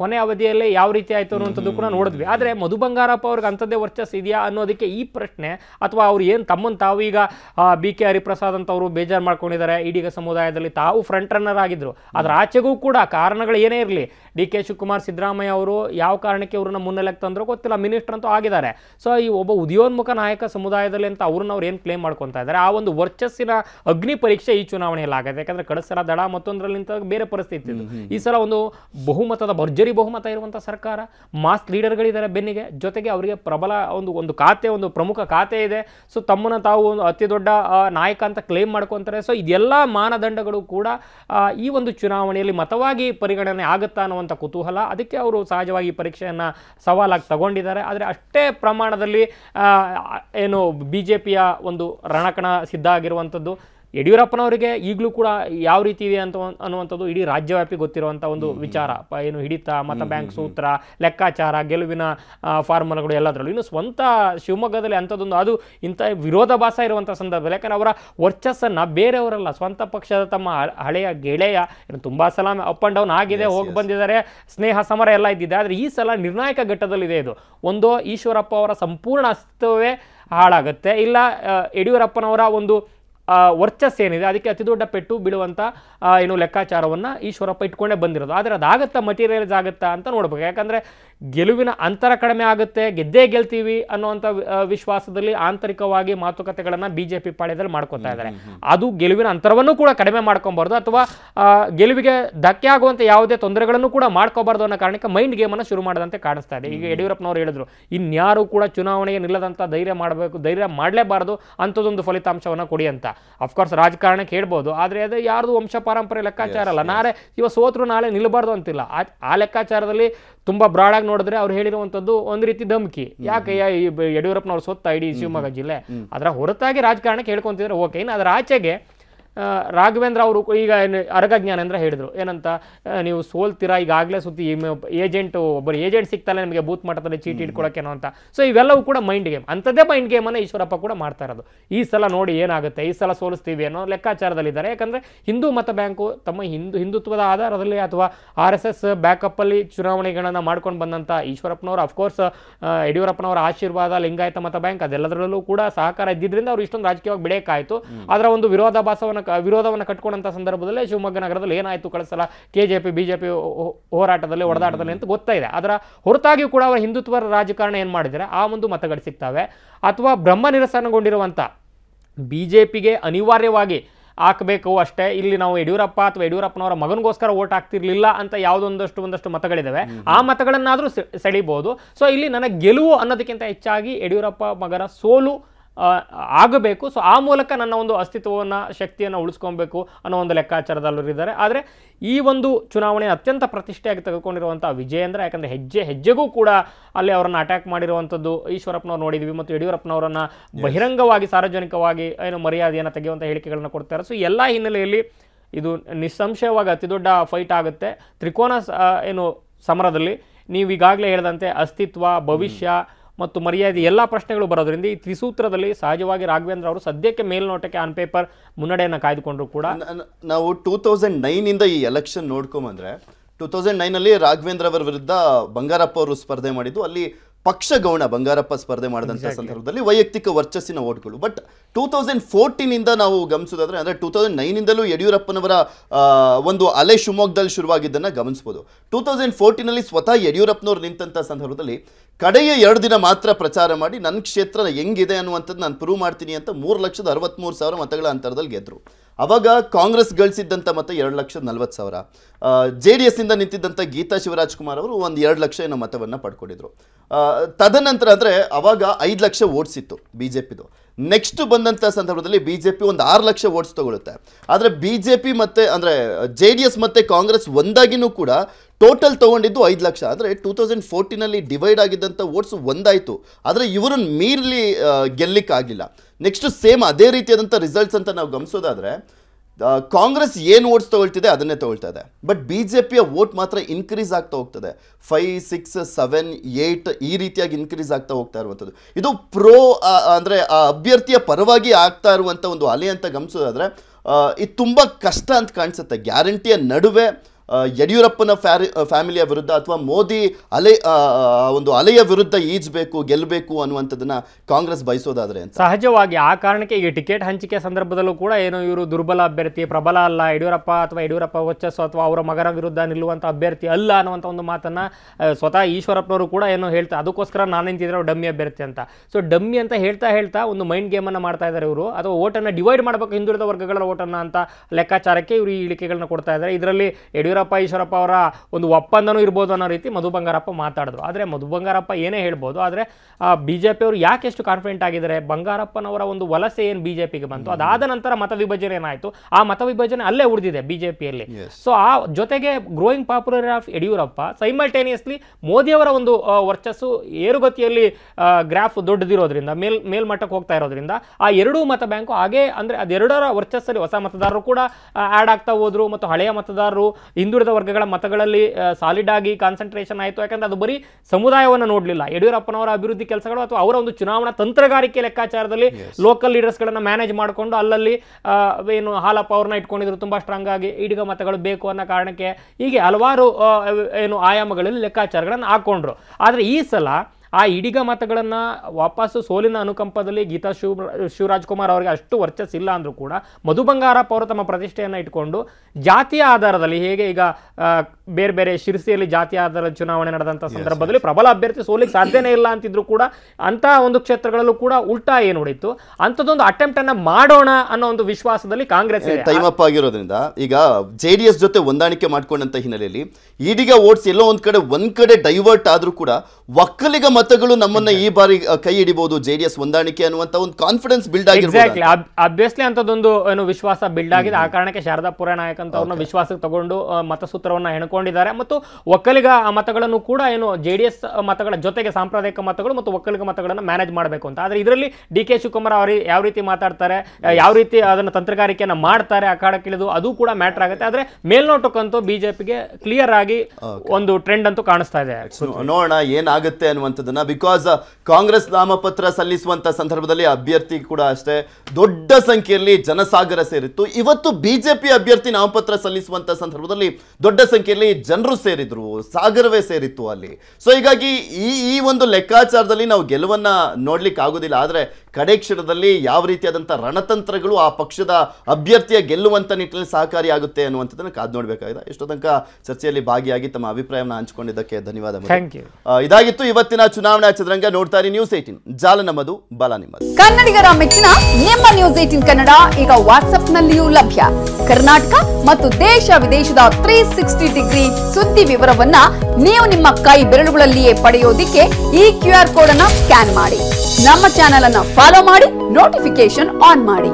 ಕೊನೆ ಅವಧಿಯಲ್ಲೇ ಯಾವ ರೀತಿ ಆಯಿತು ಅನ್ನೋಂಥದ್ದು ಕೂಡ ನೋಡಿದ್ವಿ ಆದರೆ ಮಧು ಬಂಗಾರಪ್ಪ ಅವ್ರಿಗೆ ಅಂಥದ್ದೇ ವರ್ಚಸ್ಸು ಇದೆಯಾ ಅನ್ನೋದಕ್ಕೆ ಈ ಪ್ರಶ್ನೆ ಅಥವಾ ಅವ್ರು ಏನು ತಮ್ಮನ್ನು ತಾವು ಈಗ ಬಿ ಕೆ ಹರಿಪ್ರಸಾದ್ ಅಂತ ಅವರು ಬೇಜಾರು ಮಾಡ್ಕೊಂಡಿದ್ದಾರೆ ಇಡೀಗ ಸಮುದಾಯದಲ್ಲಿ ತಾವು ಫ್ರಂಟ್ ರನ್ನರ್ ಆಗಿದ್ದರು ಅದರ ಆಚೆಗೂ ಕೂಡ ಕಾರಣಗಳು ಏನೇ ಇರಲಿ ಡಿ ಕೆ ಶಿವಕುಮಾರ್ ಸಿದ್ದರಾಮಯ್ಯ ಅವರು ಯಾವ ಕಾರಣಕ್ಕೆ ಅವರನ್ನು ಮುನ್ನೆಲೆಗೆ ತಂದರೋ ಗೊತ್ತಿಲ್ಲ ಮಿನಿಸ್ಟರ್ ಅಂತೂ ಆಗಿದ್ದಾರೆ ಸೊ ಈ ಒಬ್ಬ ಉದಯೋನ್ಮುಖ ನಾಯಕ ಸಮುದಾಯದಲ್ಲಿ ಅಂತ ಅವ್ರನ್ನ ಅವ್ರು ಏನು ಕ್ಲೇಮ್ ಮಾಡ್ಕೊತಾ ಇದ್ದಾರೆ ಆ ಒಂದು ವರ್ಚಸ್ಸಿನ ಅಗ್ನಿ ಪರೀಕ್ಷೆ ಈ ಚುನಾವಣೆಯಲ್ಲಿ ಆಗುತ್ತೆ ಯಾಕಂದ್ರೆ ಕಡಸರ ಸಲ ದಡ ಬೇರೆ ಪರಿಸ್ಥಿತಿ ಇದು ಈ ಸಲ ಒಂದು ಬಹುಮತದ ಭರ್ಜರಿ ಬಹುಮತ ಇರುವಂತಹ ಸರ್ಕಾರ ಮಾಸ್ ಲೀಡರ್ಗಳಿದ್ದಾರೆ ಬೆನ್ನಿಗೆ ಜೊತೆಗೆ ಅವರಿಗೆ ಪ್ರಬಲ ಒಂದು ಒಂದು ಖಾತೆ ಒಂದು ಪ್ರಮುಖ ಖಾತೆ ಇದೆ ಸೊ ತಮ್ಮನ್ನು ತಾವು ಒಂದು ಅತಿ ದೊಡ್ಡ ನಾಯಕ ಅಂತ ಕ್ಲೇಮ್ ಮಾಡ್ಕೊತಾರೆ ಸೊ ಇದೆಲ್ಲ ಮಾನದಂಡಗಳು ಕೂಡ ಈ ಒಂದು ಚುನಾವಣೆಯಲ್ಲಿ ಮತವಾಗಿ ಪರಿಗಣನೆ ಆಗುತ್ತಾ ಅನ್ನುವಂಥ ಕುತೂಹಲ ಅದಕ್ಕೆ ಅವರು ಸಹಜವಾಗಿ ಪರೀಕ್ಷೆಯನ್ನು ಸವಾಲಾಗಿ ತಗೊಂಡಿದ್ದಾರೆ ಆದರೆ ಅಷ್ಟೇ ಪ್ರಮಾಣದಲ್ಲಿ ಏನು ಏನು ಬಿ ಜೆ ಪಿಯ ಒಂದು ರಣಕಣ ಸಿದ್ಧ ಆಗಿರುವಂಥದ್ದು ಯಡಿಯೂರಪ್ಪನವರಿಗೆ ಈಗಲೂ ಕೂಡ ಯಾವ ರೀತಿ ಇದೆ ಅಂತ ಅನ್ನುವಂಥದ್ದು ಇಡೀ ರಾಜ್ಯವ್ಯಾಪಿ ಗೊತ್ತಿರುವಂಥ ಒಂದು ವಿಚಾರ ಏನು ಹಿಡಿತ ಮತ ಬ್ಯಾಂಕ್ ಸೂತ್ರ ಲೆಕ್ಕಾಚಾರ ಗೆಲುವಿನ ಫಾರ್ಮುಲಾಗಳು ಎಲ್ಲದರಲ್ಲೂ ಇನ್ನು ಸ್ವಂತ ಶಿವಮೊಗ್ಗದಲ್ಲಿ ಅಂಥದ್ದೊಂದು ಅದು ಇಂಥ ವಿರೋಧ ಭಾಸ ಇರುವಂಥ ಸಂದರ್ಭದಲ್ಲಿ ಯಾಕಂದರೆ ಅವರ ವರ್ಚಸ್ಸನ್ನು ಬೇರೆಯವರಲ್ಲ ಸ್ವಂತ ಪಕ್ಷದ ತಮ್ಮ ಹಳೆಯ ಗೆಳೆಯ ಏನು ತುಂಬ ಸಲ ಅಪ್ ಆ್ಯಂಡ್ ಡೌನ್ ಆಗಿದೆ ಹೋಗಿ ಬಂದಿದ್ದಾರೆ ಸ್ನೇಹ ಸಮರ ಎಲ್ಲ ಇದ್ದಿದೆ ಆದರೆ ಈ ಸಲ ನಿರ್ಣಾಯಕ ಘಟ್ಟದಲ್ಲಿದೆ ಇದು ಒಂದು ಈಶ್ವರಪ್ಪ ಅವರ ಸಂಪೂರ್ಣ ಅಸ್ತಿತ್ವವೇ ಹಾಳಾಗುತ್ತೆ ಇಲ್ಲ ಯಡಿಯೂರಪ್ಪನವರ ಒಂದು ವರ್ಚಸ್ ಏನಿದೆ ಅದಕ್ಕೆ ಅತಿ ದೊಡ್ಡ ಪೆಟ್ಟು ಬೀಳುವಂಥ ಏನು ಲೆಕ್ಕಾಚಾರವನ್ನು ಈಶ್ವರಪ್ಪ ಇಟ್ಕೊಂಡೇ ಬಂದಿರೋದು ಆದರೆ ಅದಾಗತ್ತಾ ಮಟೀರಿಯಲೈಸ್ ಆಗುತ್ತಾ ಅಂತ ನೋಡ್ಬೇಕು ಯಾಕಂದರೆ ಗೆಲುವಿನ ಅಂತರ ಕಡಿಮೆ ಆಗುತ್ತೆ ಗೆದ್ದೇ ಗೆಲ್ತೀವಿ ಅನ್ನುವಂಥ ವಿಶ್ವಾಸದಲ್ಲಿ ಆಂತರಿಕವಾಗಿ ಮಾತುಕತೆಗಳನ್ನು ಬಿ ಜೆ ಪಿ ಪಾಳ್ಯದಲ್ಲಿ ಮಾಡ್ಕೊತಾ ಇದ್ದಾರೆ ಅದು ಗೆಲುವಿನ ಅಂತರವನ್ನು ಕೂಡ ಕಡಿಮೆ ಮಾಡ್ಕೊಬಾರ್ದು ಅಥವಾ ಗೆಲುವಿಗೆ ಧಕ್ಕೆ ಆಗುವಂಥ ಯಾವುದೇ ತೊಂದರೆಗಳನ್ನು ಕೂಡ ಮಾಡ್ಕೋಬಾರ್ದು ಅನ್ನೋ ಕಾರಣಕ್ಕೆ ಮೈಂಡ್ ಗೇಮನ್ನು ಶುರು ಮಾಡದಂತೆ ಕಾಣಿಸ್ತಾ ಇದೆ ಈಗ ಯಡಿಯೂರಪ್ಪನವರು ಹೇಳಿದ್ರು ಇನ್ಯಾರು ಕೂಡ ಚುನಾವಣೆಗೆ ನಿಲ್ಲದಂಥ ಧೈರ್ಯ ಮಾಡಬೇಕು ಧೈರ್ಯ ಮಾಡಲೇಬಾರದು ಅಂಥದ್ದೊಂದು ಫಲಿತಾಂಶವನ್ನು ಕೊಡಿ ಅಂತ ಅಫ್ಕೋರ್ಸ್ ರಾಜಕಾರಣಕ್ಕೆ ಹೇಳ್ಬೋದು ಆದರೆ ಅದು ಯಾರ್ದು ವಂಶ ಪಾರಂಪರ್ಯ ಲೆಕ್ಕಾಚಾರ ಅಲ್ಲ ನಾಳೆ ಇವ ಸೋತರು ನಾಳೆ ನಿಲ್ಬಾರ್ದು ಅಂತಿಲ್ಲ ಆ ಲೆಕ್ಕಾಚಾರದಲ್ಲಿ ತುಂಬ ಬ್ರಾಡಾಗಿ ನೋಡಿದ್ರೆ ಅವ್ರು ಹೇಳಿರುವಂಥದ್ದು ಒಂದು ರೀತಿ ಧಮಕಿ ಯಾಕೆ ಯಡಿಯೂರಪ್ಪನವ್ರು ಸೊತ್ತ ಇಡೀ ಶಿವಮೊಗ್ಗ ಜಿಲ್ಲೆ ಅದರ ಹೊರತಾಗಿ ರಾಜಕಾರಣಕ್ಕೆ ಹೇಳ್ಕೊಂತಿದ್ರೆ ಓಕೆ ಇನ್ನು ಅದರ ಆಚೆಗೆ ರಾಘವೇಂದ್ರ ಅವರು ಈಗ ಏನು ಅಂದ್ರೆ ಹೇಳಿದರು ಏನಂತ ನೀವು ಸೋಲ್ತೀರಾ ಈಗಾಗಲೇ ಸುತ್ತಿ ಏಜೆಂಟು ಒಬ್ಬರು ಏಜೆಂಟ್ ಸಿಗ್ತಾನೆ ನಿಮಗೆ ಬೂತ್ ಮಟ್ಟದಲ್ಲಿ ಚೀಟಿ ಏನೋ ಅಂತ ಸೊ ಇವೆಲ್ಲವೂ ಕೂಡ ಮೈಂಡ್ ಗೇಮ್ ಅಂಥದ್ದೇ ಮೈಂಡ್ ಗೇಮನ್ನು ಈಶ್ವರಪ್ಪ ಕೂಡ ಮಾಡ್ತಾ ಇರೋದು ಈ ಸಲ ನೋಡಿ ಏನಾಗುತ್ತೆ ಈ ಸಲ ಸೋಲಿಸ್ತೀವಿ ಅನ್ನೋ ಲೆಕ್ಕಾಚಾರದಲ್ಲಿದ್ದಾರೆ ಯಾಕಂದರೆ ಹಿಂದೂ ಮತ ಬ್ಯಾಂಕು ತಮ್ಮ ಹಿಂದೂ ಹಿಂದುತ್ವದ ಆಧಾರದಲ್ಲಿ ಅಥವಾ ಆರ್ ಎಸ್ ಎಸ್ ಬ್ಯಾಕಪ್ಪಲ್ಲಿ ಚುನಾವಣೆಗಳನ್ನು ಮಾಡ್ಕೊಂಡು ಬಂದಂಥ ಈಶ್ವರಪ್ಪನವರು ಅಫ್ಕೋರ್ಸ್ ಯಡಿಯೂರಪ್ಪನವರ ಆಶೀರ್ವಾದ ಲಿಂಗಾಯತ ಮತ ಬ್ಯಾಂಕ್ ಅದೆಲ್ಲದರಲ್ಲೂ ಕೂಡ ಸಹಕಾರ ಇದ್ದಿದ್ದರಿಂದ ಅವ್ರು ಇಷ್ಟೊಂದು ರಾಜಕೀಯವಾಗಿ ಬೆಳೆಯೋಕ್ಕಾಯಿತು ಅದರ ಒಂದು ವಿರೋಧಾಭಾಸವನ್ನು ವಿರೋಧವನ್ನು ಕಟ್ಕೊಂಡಂಥ ಸಂದರ್ಭದಲ್ಲಿ ಶಿವಮೊಗ್ಗ ನಗರದಲ್ಲಿ ಏನಾಯಿತು ಕಳಿಸಲ್ಲ K J P B J P ಹೋರಾಟದಲ್ಲಿ ಹೊಡೆದಾಟದಲ್ಲಿ ಅಂತ ಗೊತ್ತಾ ಇದೆ ಅದರ ಹೊರತಾಗಿಯೂ ಕೂಡ ಅವರ ಹಿಂದುತ್ವ ರಾಜಕಾರಣ ಏನು ಮಾಡಿದರೆ ಆ ಒಂದು ಮತಗಳು ಸಿಗ್ತವೆ ಅಥವಾ ಬ್ರಹ್ಮ ನಿರಸನಗೊಂಡಿರುವಂಥ ಬಿ ಜೆ ಪಿಗೆ ಅನಿವಾರ್ಯವಾಗಿ ಹಾಕಬೇಕು ಅಷ್ಟೇ ಇಲ್ಲಿ ನಾವು ಯಡಿಯೂರಪ್ಪ ಅಥವಾ ಯಡಿಯೂರಪ್ಪನವರ ಮಗನಿಗೋಸ್ಕರ ಓಟ್ ಹಾಕ್ತಿರ್ಲಿಲ್ಲ ಅಂತ ಯಾವುದೊಂದಷ್ಟು ಒಂದಷ್ಟು ಮತಗಳಿದ್ದಾವೆ ಆ ಮತಗಳನ್ನಾದರೂ ಸೆಳಿಬೋದು ಸೊ ಇಲ್ಲಿ ನನಗೆ ಗೆಲುವು ಅನ್ನೋದಕ್ಕಿಂತ ಹೆಚ್ಚಾಗಿ ಯಡಿಯೂರಪ್ಪ ಮಗನ ಸೋಲು ಆಗಬೇಕು ಸೊ ಆ ಮೂಲಕ ನನ್ನ ಒಂದು ಅಸ್ತಿತ್ವವನ್ನು ಶಕ್ತಿಯನ್ನು ಉಳಿಸ್ಕೊಬೇಕು ಅನ್ನೋ ಒಂದು ಇದ್ದಾರೆ ಆದರೆ ಈ ಒಂದು ಚುನಾವಣೆ ಅತ್ಯಂತ ಪ್ರತಿಷ್ಠೆಯಾಗಿ ತೆಗೆದುಕೊಂಡಿರುವಂಥ ವಿಜಯ ಅಂದರೆ ಯಾಕಂದರೆ ಹೆಜ್ಜೆ ಹೆಜ್ಜೆಗೂ ಕೂಡ ಅಲ್ಲಿ ಅವರನ್ನು ಅಟ್ಯಾಕ್ ಮಾಡಿರುವಂಥದ್ದು ಈಶ್ವರಪ್ಪನವ್ರು ನೋಡಿದ್ವಿ ಮತ್ತು ಯಡಿಯೂರಪ್ಪನವರನ್ನು ಬಹಿರಂಗವಾಗಿ ಸಾರ್ವಜನಿಕವಾಗಿ ಏನು ಮರ್ಯಾದೆಯನ್ನು ತೆಗೆಯುವಂಥ ಹೇಳಿಕೆಗಳನ್ನು ಕೊಡ್ತಾರೆ ಸೊ ಎಲ್ಲ ಹಿನ್ನೆಲೆಯಲ್ಲಿ ಇದು ನಿಸ್ಸಂಶಯವಾಗಿ ಅತಿ ದೊಡ್ಡ ಫೈಟ್ ಆಗುತ್ತೆ ತ್ರಿಕೋನ ಏನು ಸಮರದಲ್ಲಿ ನೀವು ಈಗಾಗಲೇ ಹೇಳಿದಂತೆ ಅಸ್ತಿತ್ವ ಭವಿಷ್ಯ ಮತ್ತು ಮರ್ಯಾದೆ ಎಲ್ಲ ಪ್ರಶ್ನೆಗಳು ಬರೋದ್ರಿಂದ ಈ ತ್ರಿಸೂತ್ರದಲ್ಲಿ ಸಹಜವಾಗಿ ರಾಘವೇಂದ್ರ ಅವರು ಸದ್ಯಕ್ಕೆ ಮೇಲ್ನೋಟಕ್ಕೆ ಆನ್ ಪೇಪರ್ ಮುನ್ನಡೆಯನ್ನು ಕಾಯ್ದುಕೊಂಡ್ರು ಕೂಡ ನಾವು ಟೂ ತೌಸಂಡ್ ನೈನಿಂದ ಈ ಎಲೆಕ್ಷನ್ ನೋಡ್ಕೊಂಬಂದ್ರೆ ಟೂ ತೌಸಂಡ್ ನೈನಲ್ಲಿ ರಾಘವೇಂದ್ರ ಅವರ ವಿರುದ್ಧ ಬಂಗಾರಪ್ಪ ಅವರು ಸ್ಪರ್ಧೆ ಮಾಡಿದ್ದು ಅಲ್ಲಿ ಪಕ್ಷ ಗೌಣ ಬಂಗಾರಪ್ಪ ಸ್ಪರ್ಧೆ ಮಾಡಿದಂಥ ಸಂದರ್ಭದಲ್ಲಿ ವೈಯಕ್ತಿಕ ವರ್ಚಸ್ಸಿನ ಓಟ್ಗಳು ಬಟ್ ಟೂ ತೌಸಂಡ್ ಫೋರ್ಟೀನಿಂದ ನಾವು ಗಮನಿಸೋದಾದ್ರೆ ಅಂದರೆ ಟೂ ತೌಸಂಡ್ ನೈನಿಂದಲೂ ಯಡಿಯೂರಪ್ಪನವರ ಒಂದು ಅಲೆ ಶಿವಮೊಗ್ಗದಲ್ಲಿ ಶುರುವಾಗಿದ್ದನ್ನು ಗಮನಿಸ್ಬೋದು ಟೂ ತೌಸಂಡ್ ಫೋರ್ಟೀನಲ್ಲಿ ಸ್ವತಃ ಯಡಿಯೂರಪ್ಪನವ್ರು ನಿಂತಹ ಸಂದರ್ಭದಲ್ಲಿ ಕಡೆಯ ಎರಡು ದಿನ ಮಾತ್ರ ಪ್ರಚಾರ ಮಾಡಿ ನನ್ನ ಕ್ಷೇತ್ರ ಹೆಂಗಿದೆ ಅನ್ನುವಂಥದ್ದು ನಾನು ಪ್ರೂವ್ ಮಾಡ್ತೀನಿ ಅಂತ ಮೂರು ಲಕ್ಷದ ಅರವತ್ತ್ಮೂರು ಸಾವಿರ ಮತಗಳ ಅಂತರದಲ್ಲಿ ಗೆದ್ದರು ಅವಾಗ ಕಾಂಗ್ರೆಸ್ ಗಳಿಸಿದ್ದಂಥ ಮತ ಎರಡು ಲಕ್ಷದ ನಲ್ವತ್ತು ಸಾವಿರ ಜೆ ಡಿ ಎಸ್ಸಿಂದ ನಿಂತಿದ್ದಂಥ ಗೀತಾ ಶಿವರಾಜ್ಕುಮಾರ್ ಅವರು ಒಂದು ಎರಡು ಲಕ್ಷ ಏನೋ ಮತವನ್ನು ಪಡ್ಕೊಂಡಿದ್ರು ತದನಂತರ ಅಂದರೆ ಅವಾಗ ಐದು ಲಕ್ಷ ಇತ್ತು ಬಿ ಜೆ ಪಿದು ನೆಕ್ಸ್ಟ್ ಬಂದಂಥ ಸಂದರ್ಭದಲ್ಲಿ ಬಿ ಜೆ ಪಿ ಒಂದು ಆರು ಲಕ್ಷ ಓಟ್ಸ್ ತೊಗೊಳುತ್ತೆ ಆದರೆ ಬಿ ಜೆ ಪಿ ಮತ್ತು ಅಂದರೆ ಜೆ ಡಿ ಎಸ್ ಮತ್ತು ಕಾಂಗ್ರೆಸ್ ಒಂದಾಗಿನೂ ಕೂಡ ಟೋಟಲ್ ತೊಗೊಂಡಿದ್ದು ಐದು ಲಕ್ಷ ಅಂದರೆ ಟೂ ತೌಸಂಡ್ ಫೋರ್ಟೀನಲ್ಲಿ ಡಿವೈಡ್ ಆಗಿದ್ದಂಥ ವೋಟ್ಸ್ ಒಂದಾಯಿತು ಆದರೆ ಇವರನ್ನು ಮೀರಲಿ ಗೆಲ್ಲಕ್ಕಾಗಿಲ್ಲ ನೆಕ್ಸ್ಟ್ ಸೇಮ್ ಅದೇ ರೀತಿಯಾದಂಥ ರಿಸಲ್ಟ್ಸ್ ಅಂತ ನಾವು ಗಮನಿಸೋದಾದರೆ ಕಾಂಗ್ರೆಸ್ ಏನು ವೋಟ್ಸ್ ತೊಗೊಳ್ತಿದೆ ಅದನ್ನೇ ತೊಗೊಳ್ತಾ ಇದೆ ಬಟ್ ಬಿ ಜೆ ಪಿಯ ವೋಟ್ ಮಾತ್ರ ಇನ್ಕ್ರೀಸ್ ಆಗ್ತಾ ಹೋಗ್ತದೆ ಫೈ ಸಿಕ್ಸ್ ಸೆವೆನ್ ಏಯ್ಟ್ ಈ ರೀತಿಯಾಗಿ ಇನ್ಕ್ರೀಸ್ ಆಗ್ತಾ ಹೋಗ್ತಾ ಇರುವಂಥದ್ದು ಇದು ಪ್ರೋ ಅಂದರೆ ಆ ಅಭ್ಯರ್ಥಿಯ ಪರವಾಗಿ ಆಗ್ತಾ ಇರುವಂಥ ಒಂದು ಅಲೆ ಅಂತ ಗಮನಿಸೋದಾದರೆ ಇದು ತುಂಬ ಕಷ್ಟ ಅಂತ ಕಾಣಿಸುತ್ತೆ ಗ್ಯಾರಂಟಿಯ ನಡುವೆ ಯಡಿಯೂರಪ್ಪನ ಫ್ಯಾರಿ ಫ್ಯಾಮಿಲಿಯ ವಿರುದ್ಧ ಅಥವಾ ಮೋದಿ ಅಲೆ ಒಂದು ಅಲೆಯ ವಿರುದ್ಧ ಈಜಬೇಕು ಗೆಲ್ಲಬೇಕು ಅನ್ನುವಂಥದ್ದನ್ನು ಕಾಂಗ್ರೆಸ್ ಬಯಸೋದಾದ್ರೆ ಸಹಜವಾಗಿ ಆ ಕಾರಣಕ್ಕೆ ಈ ಟಿಕೆಟ್ ಹಂಚಿಕೆ ಸಂದರ್ಭದಲ್ಲೂ ಕೂಡ ಏನು ಇವರು ದುರ್ಬಲ ಅಭ್ಯರ್ಥಿ ಪ್ರಬಲ ಅಲ್ಲ ಯಡಿಯೂರಪ್ಪ ಅಥವಾ ಯಡಿಯೂರಪ್ಪ ವರ್ಚಸ್ಸು ಅಥವಾ ಅವರ ಮಗನ ವಿರುದ್ಧ ನಿಲ್ಲುವಂಥ ಅಭ್ಯರ್ಥಿ ಅಲ್ಲ ಅನ್ನುವಂಥ ಒಂದು ಮಾತನ್ನು ಸ್ವತಃ ಈಶ್ವರಪ್ಪನವರು ಕೂಡ ಏನು ಹೇಳ್ತಾರೆ ಅದಕ್ಕೋಸ್ಕರ ನಾನು ನಿಂತಿದ್ರೆ ಡಮ್ಮಿ ಅಭ್ಯರ್ಥಿ ಅಂತ ಸೊ ಡಮ್ಮಿ ಅಂತ ಹೇಳ್ತಾ ಹೇಳ್ತಾ ಒಂದು ಮೈಂಡ್ ಗೇಮನ್ನು ಮಾಡ್ತಾ ಇದ್ದಾರೆ ಇವರು ಅಥವಾ ಓಟನ್ನು ಡಿವೈಡ್ ಮಾಡಬೇಕು ಹಿಂದುಳಿದ ವರ್ಗಗಳ ಓಟನ್ನು ಅಂತ ಲೆಕ್ಕಾಚಾರಕ್ಕೆ ಇವರು ಈ ಇಳಿಕೆಗಳನ್ನ ಕೊಡ್ತಾ ಇದ್ದಾರೆ ಇದರಲ್ಲಿ ಯಡಿಯೂರಪ್ಪ ಯಡಿಯೂರಪ್ಪ ಈಶ್ವರಪ್ಪ ಅವರ ಒಂದು ಒಪ್ಪಂದನೂ ಇರ್ಬೋದು ಅನ್ನೋ ರೀತಿ ಮಧು ಬಂಗಾರಪ್ಪ ಮಾತಾಡಿದ್ರು ಆದರೆ ಮಧು ಬಂಗಾರಪ್ಪ ಏನೇ ಹೇಳ್ಬೋದು ಆದರೆ ಬಿ ಜೆ ಪಿಯವರು ಯಾಕೆ ಎಷ್ಟು ಕಾನ್ಫಿಡೆಂಟ್ ಆಗಿದ್ದಾರೆ ಬಂಗಾರಪ್ಪನವರ ಒಂದು ವಲಸೆ ಏನು ಬಿ ಜೆ ಪಿಗೆ ಬಂತು ಅದಾದ ನಂತರ ಮತ ವಿಭಜನೆ ಏನಾಯಿತು ಆ ಮತ ವಿಭಜನೆ ಅಲ್ಲೇ ಉಳಿದಿದೆ ಬಿ ಜೆ ಪಿಯಲ್ಲಿ ಸೊ ಆ ಜೊತೆಗೆ growing popular of Yediyurappa simultaneously ಮೋದಿಯವರ ಒಂದು ವರ್ಚಸ್ಸು ಏರುಗತಿಯಲ್ಲಿ ಗ್ರಾಫ್ ದೊಡ್ಡದಿರೋದ್ರಿಂದ ಮೇಲ್ ಮೇಲ್ಮಟ್ಟಕ್ಕೆ ಹೋಗ್ತಾ ಇರೋದ್ರಿಂದ ಆ ಎರಡೂ ಮತ ಬ್ಯಾಂಕು ಹಾಗೆ ಅಂದರೆ ಅದೆರಡರ ವರ್ಚಸ್ಸಲ್ಲಿ ಹೊಸ ಮತದಾರರು ಕೂಡ ಆ್ಯಡ್ ಆಗ್ತಾ ಹೋದರು ಮತ್ತು ಹಳೆಯ ಮತದಾರರು ಹಿಂದುಳಿದ ವರ್ಗಗಳ ಮತಗಳಲ್ಲಿ ಸಾಲಿಡ್ ಆಗಿ ಕಾನ್ಸಂಟ್ರೇಷನ್ ಆಯಿತು ಯಾಕಂದ್ರೆ ಅದು ಬರೀ ಸಮುದಾಯವನ್ನು ನೋಡಲಿಲ್ಲ ಯಡಿಯೂರಪ್ಪನವರ ಅಭಿವೃದ್ಧಿ ಕೆಲಸಗಳು ಅಥವಾ ಅವರ ಒಂದು ಚುನಾವಣಾ ತಂತ್ರಗಾರಿಕೆ ಲೆಕ್ಕಾಚಾರದಲ್ಲಿ ಲೋಕಲ್ ಲೀಡರ್ಸ್ಗಳನ್ನು ಮ್ಯಾನೇಜ್ ಮಾಡಿಕೊಂಡು ಅಲ್ಲಲ್ಲಿ ಏನು ಹಾಲ ಪವರ್ನ ಇಟ್ಕೊಂಡಿದ್ರು ತುಂಬ ಸ್ಟ್ರಾಂಗ್ ಆಗಿ ಈಡಿಗ ಮತಗಳು ಬೇಕು ಅನ್ನೋ ಕಾರಣಕ್ಕೆ ಹೀಗೆ ಹಲವಾರು ಏನು ಆಯಾಮಗಳಲ್ಲಿ ಲೆಕ್ಕಾಚಾರಗಳನ್ನು ಹಾಕೊಂಡ್ರು ಆದರೆ ಈ ಸಲ ಆ ಇಡಿಗ ಮತಗಳನ್ನು ವಾಪಸ್ಸು ಸೋಲಿನ ಅನುಕಂಪದಲ್ಲಿ ಗೀತಾ ಶಿವರಾಜ್ ಕುಮಾರ್ ಅವರಿಗೆ ಅಷ್ಟು ಇಲ್ಲ ಅಂದರೂ ಕೂಡ ಮಧು ಬಂಗಾರಪ್ಪ ಅವರು ತಮ್ಮ ಪ್ರತಿಷ್ಠೆಯನ್ನು ಇಟ್ಕೊಂಡು ಜಾತಿಯ ಆಧಾರದಲ್ಲಿ ಹೇಗೆ ಈಗ ಬೇರೆ ಬೇರೆ ಶಿರಸಿಯಲ್ಲಿ ಜಾತಿಯ ಆಧಾರದ ಚುನಾವಣೆ ನಡೆದಂಥ ಸಂದರ್ಭದಲ್ಲಿ ಪ್ರಬಲ ಅಭ್ಯರ್ಥಿ ಸೋಲಿಗೆ ಸಾಧ್ಯನೇ ಇಲ್ಲ ಅಂತಿದ್ರು ಕೂಡ ಅಂತಹ ಒಂದು ಕ್ಷೇತ್ರಗಳಲ್ಲೂ ಕೂಡ ಉಲ್ಟಾ ಏನು ಹೊಡಿತು ಅಂಥದ್ದೊಂದು ಅಟೆಂಪ್ಟನ್ನು ಮಾಡೋಣ ಅನ್ನೋ ಒಂದು ವಿಶ್ವಾಸದಲ್ಲಿ ಕಾಂಗ್ರೆಸ್ ಟೈಮ್ ಅಪ್ ಆಗಿರೋದ್ರಿಂದ ಈಗ ಜೆ ಡಿ ಎಸ್ ಜೊತೆ ಹೊಂದಾಣಿಕೆ ಮಾಡ್ಕೊಂಡಂತ ಹಿನ್ನೆಲೆಯಲ್ಲಿ ಈಡಿಗ ಓಟ್ಸ್ ಎಲ್ಲೋ ಒಂದ್ ಕಡೆ ಒಂದ್ ಕಡೆ ಡೈವರ್ಟ್ ಆದರೂ ಕೂಡ ಒಕ್ಕಲಿಗ ಮತ ಮತಗಳು ನಮ್ಮನ್ನ ಈ ಬಾರಿ ಕೈ ಹಿಡಿಬಹುದು ಜೆಡಿಎಸ್ ಹೊಂದಾಣಿಕೆ ಅನ್ನುವಂತ ಒಂದು ಕಾನ್ಫಿಡೆನ್ಸ್ ಬಿಲ್ಡ್ ಆಗಿರ್ಬೋದು ಅಬ್ವಿಯಸ್ಲಿ ಅಂತದೊಂದು ಏನು ವಿಶ್ವಾಸ ಬಿಲ್ಡ್ ಆಗಿದೆ ಆ ಕಾರಣಕ್ಕೆ ಶಾರದಾ ಪುರಾಣಾಯಕ್ ಅಂತ ಅವ್ರನ್ನ ವಿಶ್ವಾಸಕ್ಕೆ ತಗೊಂಡು ಮತಸೂತ್ರವನ್ನ ಹೆಣ್ಕೊಂಡಿದ್ದಾರೆ ಮತ್ತು ಒಕ್ಕಲಿಗ ಮತಗಳನ್ನು ಕೂಡ ಏನು ಜೆಡಿಎಸ್ ಮತಗಳ ಜೊತೆಗೆ ಸಾಂಪ್ರದಾಯಿಕ ಮತಗಳು ಮತ್ತು ಒಕ್ಕಲಿಗ ಮತಗಳನ್ನು ಮ್ಯಾನೇಜ್ ಮಾಡಬೇಕು ಅಂತ ಆದರೆ ಇದರಲ್ಲಿ ಡಿ ಕೆ ಶಿವಕುಮಾರ್ ಅವರು ಯಾವ ರೀತಿ ಮಾತಾಡ್ತಾರೆ ಯಾವ ರೀತಿ ಅದನ್ನ ತಂತ್ರಗಾರಿಕೆಯನ್ನು ಮಾಡ್ತಾರೆ ಅಖಾಡಕ್ಕಿಳಿದು ಅದು ಕೂಡ ಮ್ಯಾಟರ್ ಆಗುತ್ತೆ ಆದರೆ ಮೇಲ್ನೋಟಕ್ಕಂತೂ ಬಿಜೆಪಿಗೆ ಕ್ಲಿಯರ್ ಆಗಿ ಒಂದು ಟ್ರೆಂಡ್ ಅಂತೂ ಕಾಣಿಸ್ತಾ ಇದೆ ನೋಡೋಣ ಏನಾಗುತ್ತೆ ಅನ್ನುವಂಥದ್ದು ಅನ್ನೋದನ್ನ ಬಿಕಾಸ್ uh, ಕಾಂಗ್ರೆಸ್ ನಾಮಪತ್ರ ಸಲ್ಲಿಸುವಂತ ಸಂದರ್ಭದಲ್ಲಿ ಅಭ್ಯರ್ಥಿ ಕೂಡ ಅಷ್ಟೇ ದೊಡ್ಡ ಸಂಖ್ಯೆಯಲ್ಲಿ ಜನಸಾಗರ ಸೇರಿತ್ತು ಇವತ್ತು ಬಿಜೆಪಿ ಅಭ್ಯರ್ಥಿ ನಾಮಪತ್ರ ಸಲ್ಲಿಸುವಂತ ಸಂದರ್ಭದಲ್ಲಿ ದೊಡ್ಡ ಸಂಖ್ಯೆಯಲ್ಲಿ ಜನರು ಸೇರಿದ್ರು ಸಾಗರವೇ ಸೇರಿತ್ತು ಅಲ್ಲಿ ಸೊ ಹೀಗಾಗಿ ಈ ಈ ಒಂದು ಲೆಕ್ಕಾಚಾರದಲ್ಲಿ ನಾವು ಗೆಲುವನ್ನ ನೋಡ್ಲಿಕ್ಕೆ ಆಗೋದಿಲ್ಲ ಆದ್ರೆ ಕಡೆ ಕ್ಷಣದಲ್ಲಿ ಯಾವ ರೀತಿಯಾದಂಥ ರಣತಂತ್ರಗಳು ಆ ಪಕ್ಷದ ಅಭ್ಯರ್ಥಿಯ ಗೆಲ್ಲುವಂಥ ನಿಟ್ಟಿನಲ್ಲಿ ಸಹಕಾರಿಯಾಗುತ್ತೆ ಅನ್ನುವಂಥದ್ದನ್ನು ಕಾದು ನೋಡಬೇಕಾಗಿದೆ ಎಷ್ಟೋ ತನಕ ಚರ್ಚೆಯಲ್ಲಿ ಭಾಗಿಯಾಗಿ ತಮ್ಮ ಅಭಿಪ್ರಾಯವನ್ನು ಹಂಚಿಕೊಂಡಿದ್ದಕ್ಕೆ ಧನ್ಯವಾದ ಇದಾಗಿತ್ತು ಇವತ್ತಿನ ಚುನಾವಣಾ ಚದುರಂಗ ನೋಡ್ತಾ ಇರಿ ನ್ಯೂಸ್ ಏಟೀನ್ ಜಾಲ ನಮ್ಮದು ಬಲ ನಿಮ್ಮದು ಕನ್ನಡಿಗರ ಮೆಚ್ಚಿನ ನಿಮ್ಮ ನ್ಯೂಸ್ ಏಟೀನ್ ಕನ್ನಡ ಈಗ ನಲ್ಲಿಯೂ ಲಭ್ಯ ಕರ್ನಾಟಕ ಮತ್ತು ದೇಶ ವಿದೇಶದ ತ್ರೀ ಸಿಕ್ಸ್ಟಿ ಡಿಗ್ರಿ ಸುದ್ದಿ ವಿವರವನ್ನ ನೀವು ನಿಮ್ಮ ಕೈ ಬೆರಳುಗಳಲ್ಲಿಯೇ ಪಡೆಯೋದಿಕ್ಕೆ ಈ ಕ್ಯೂ ಆರ್ ಕೋಡ್ ಅನ್ನ ಸ್ಕ್ಯಾನ್ ಮಾಡಿ ನಮ್ಮ ಚಾನೆಲ್ ಅನ್ನ ಫಾಲೋ ಮಾಡಿ ನೋಟಿಫಿಕೇಶನ್ ಆನ್ ಮಾಡಿ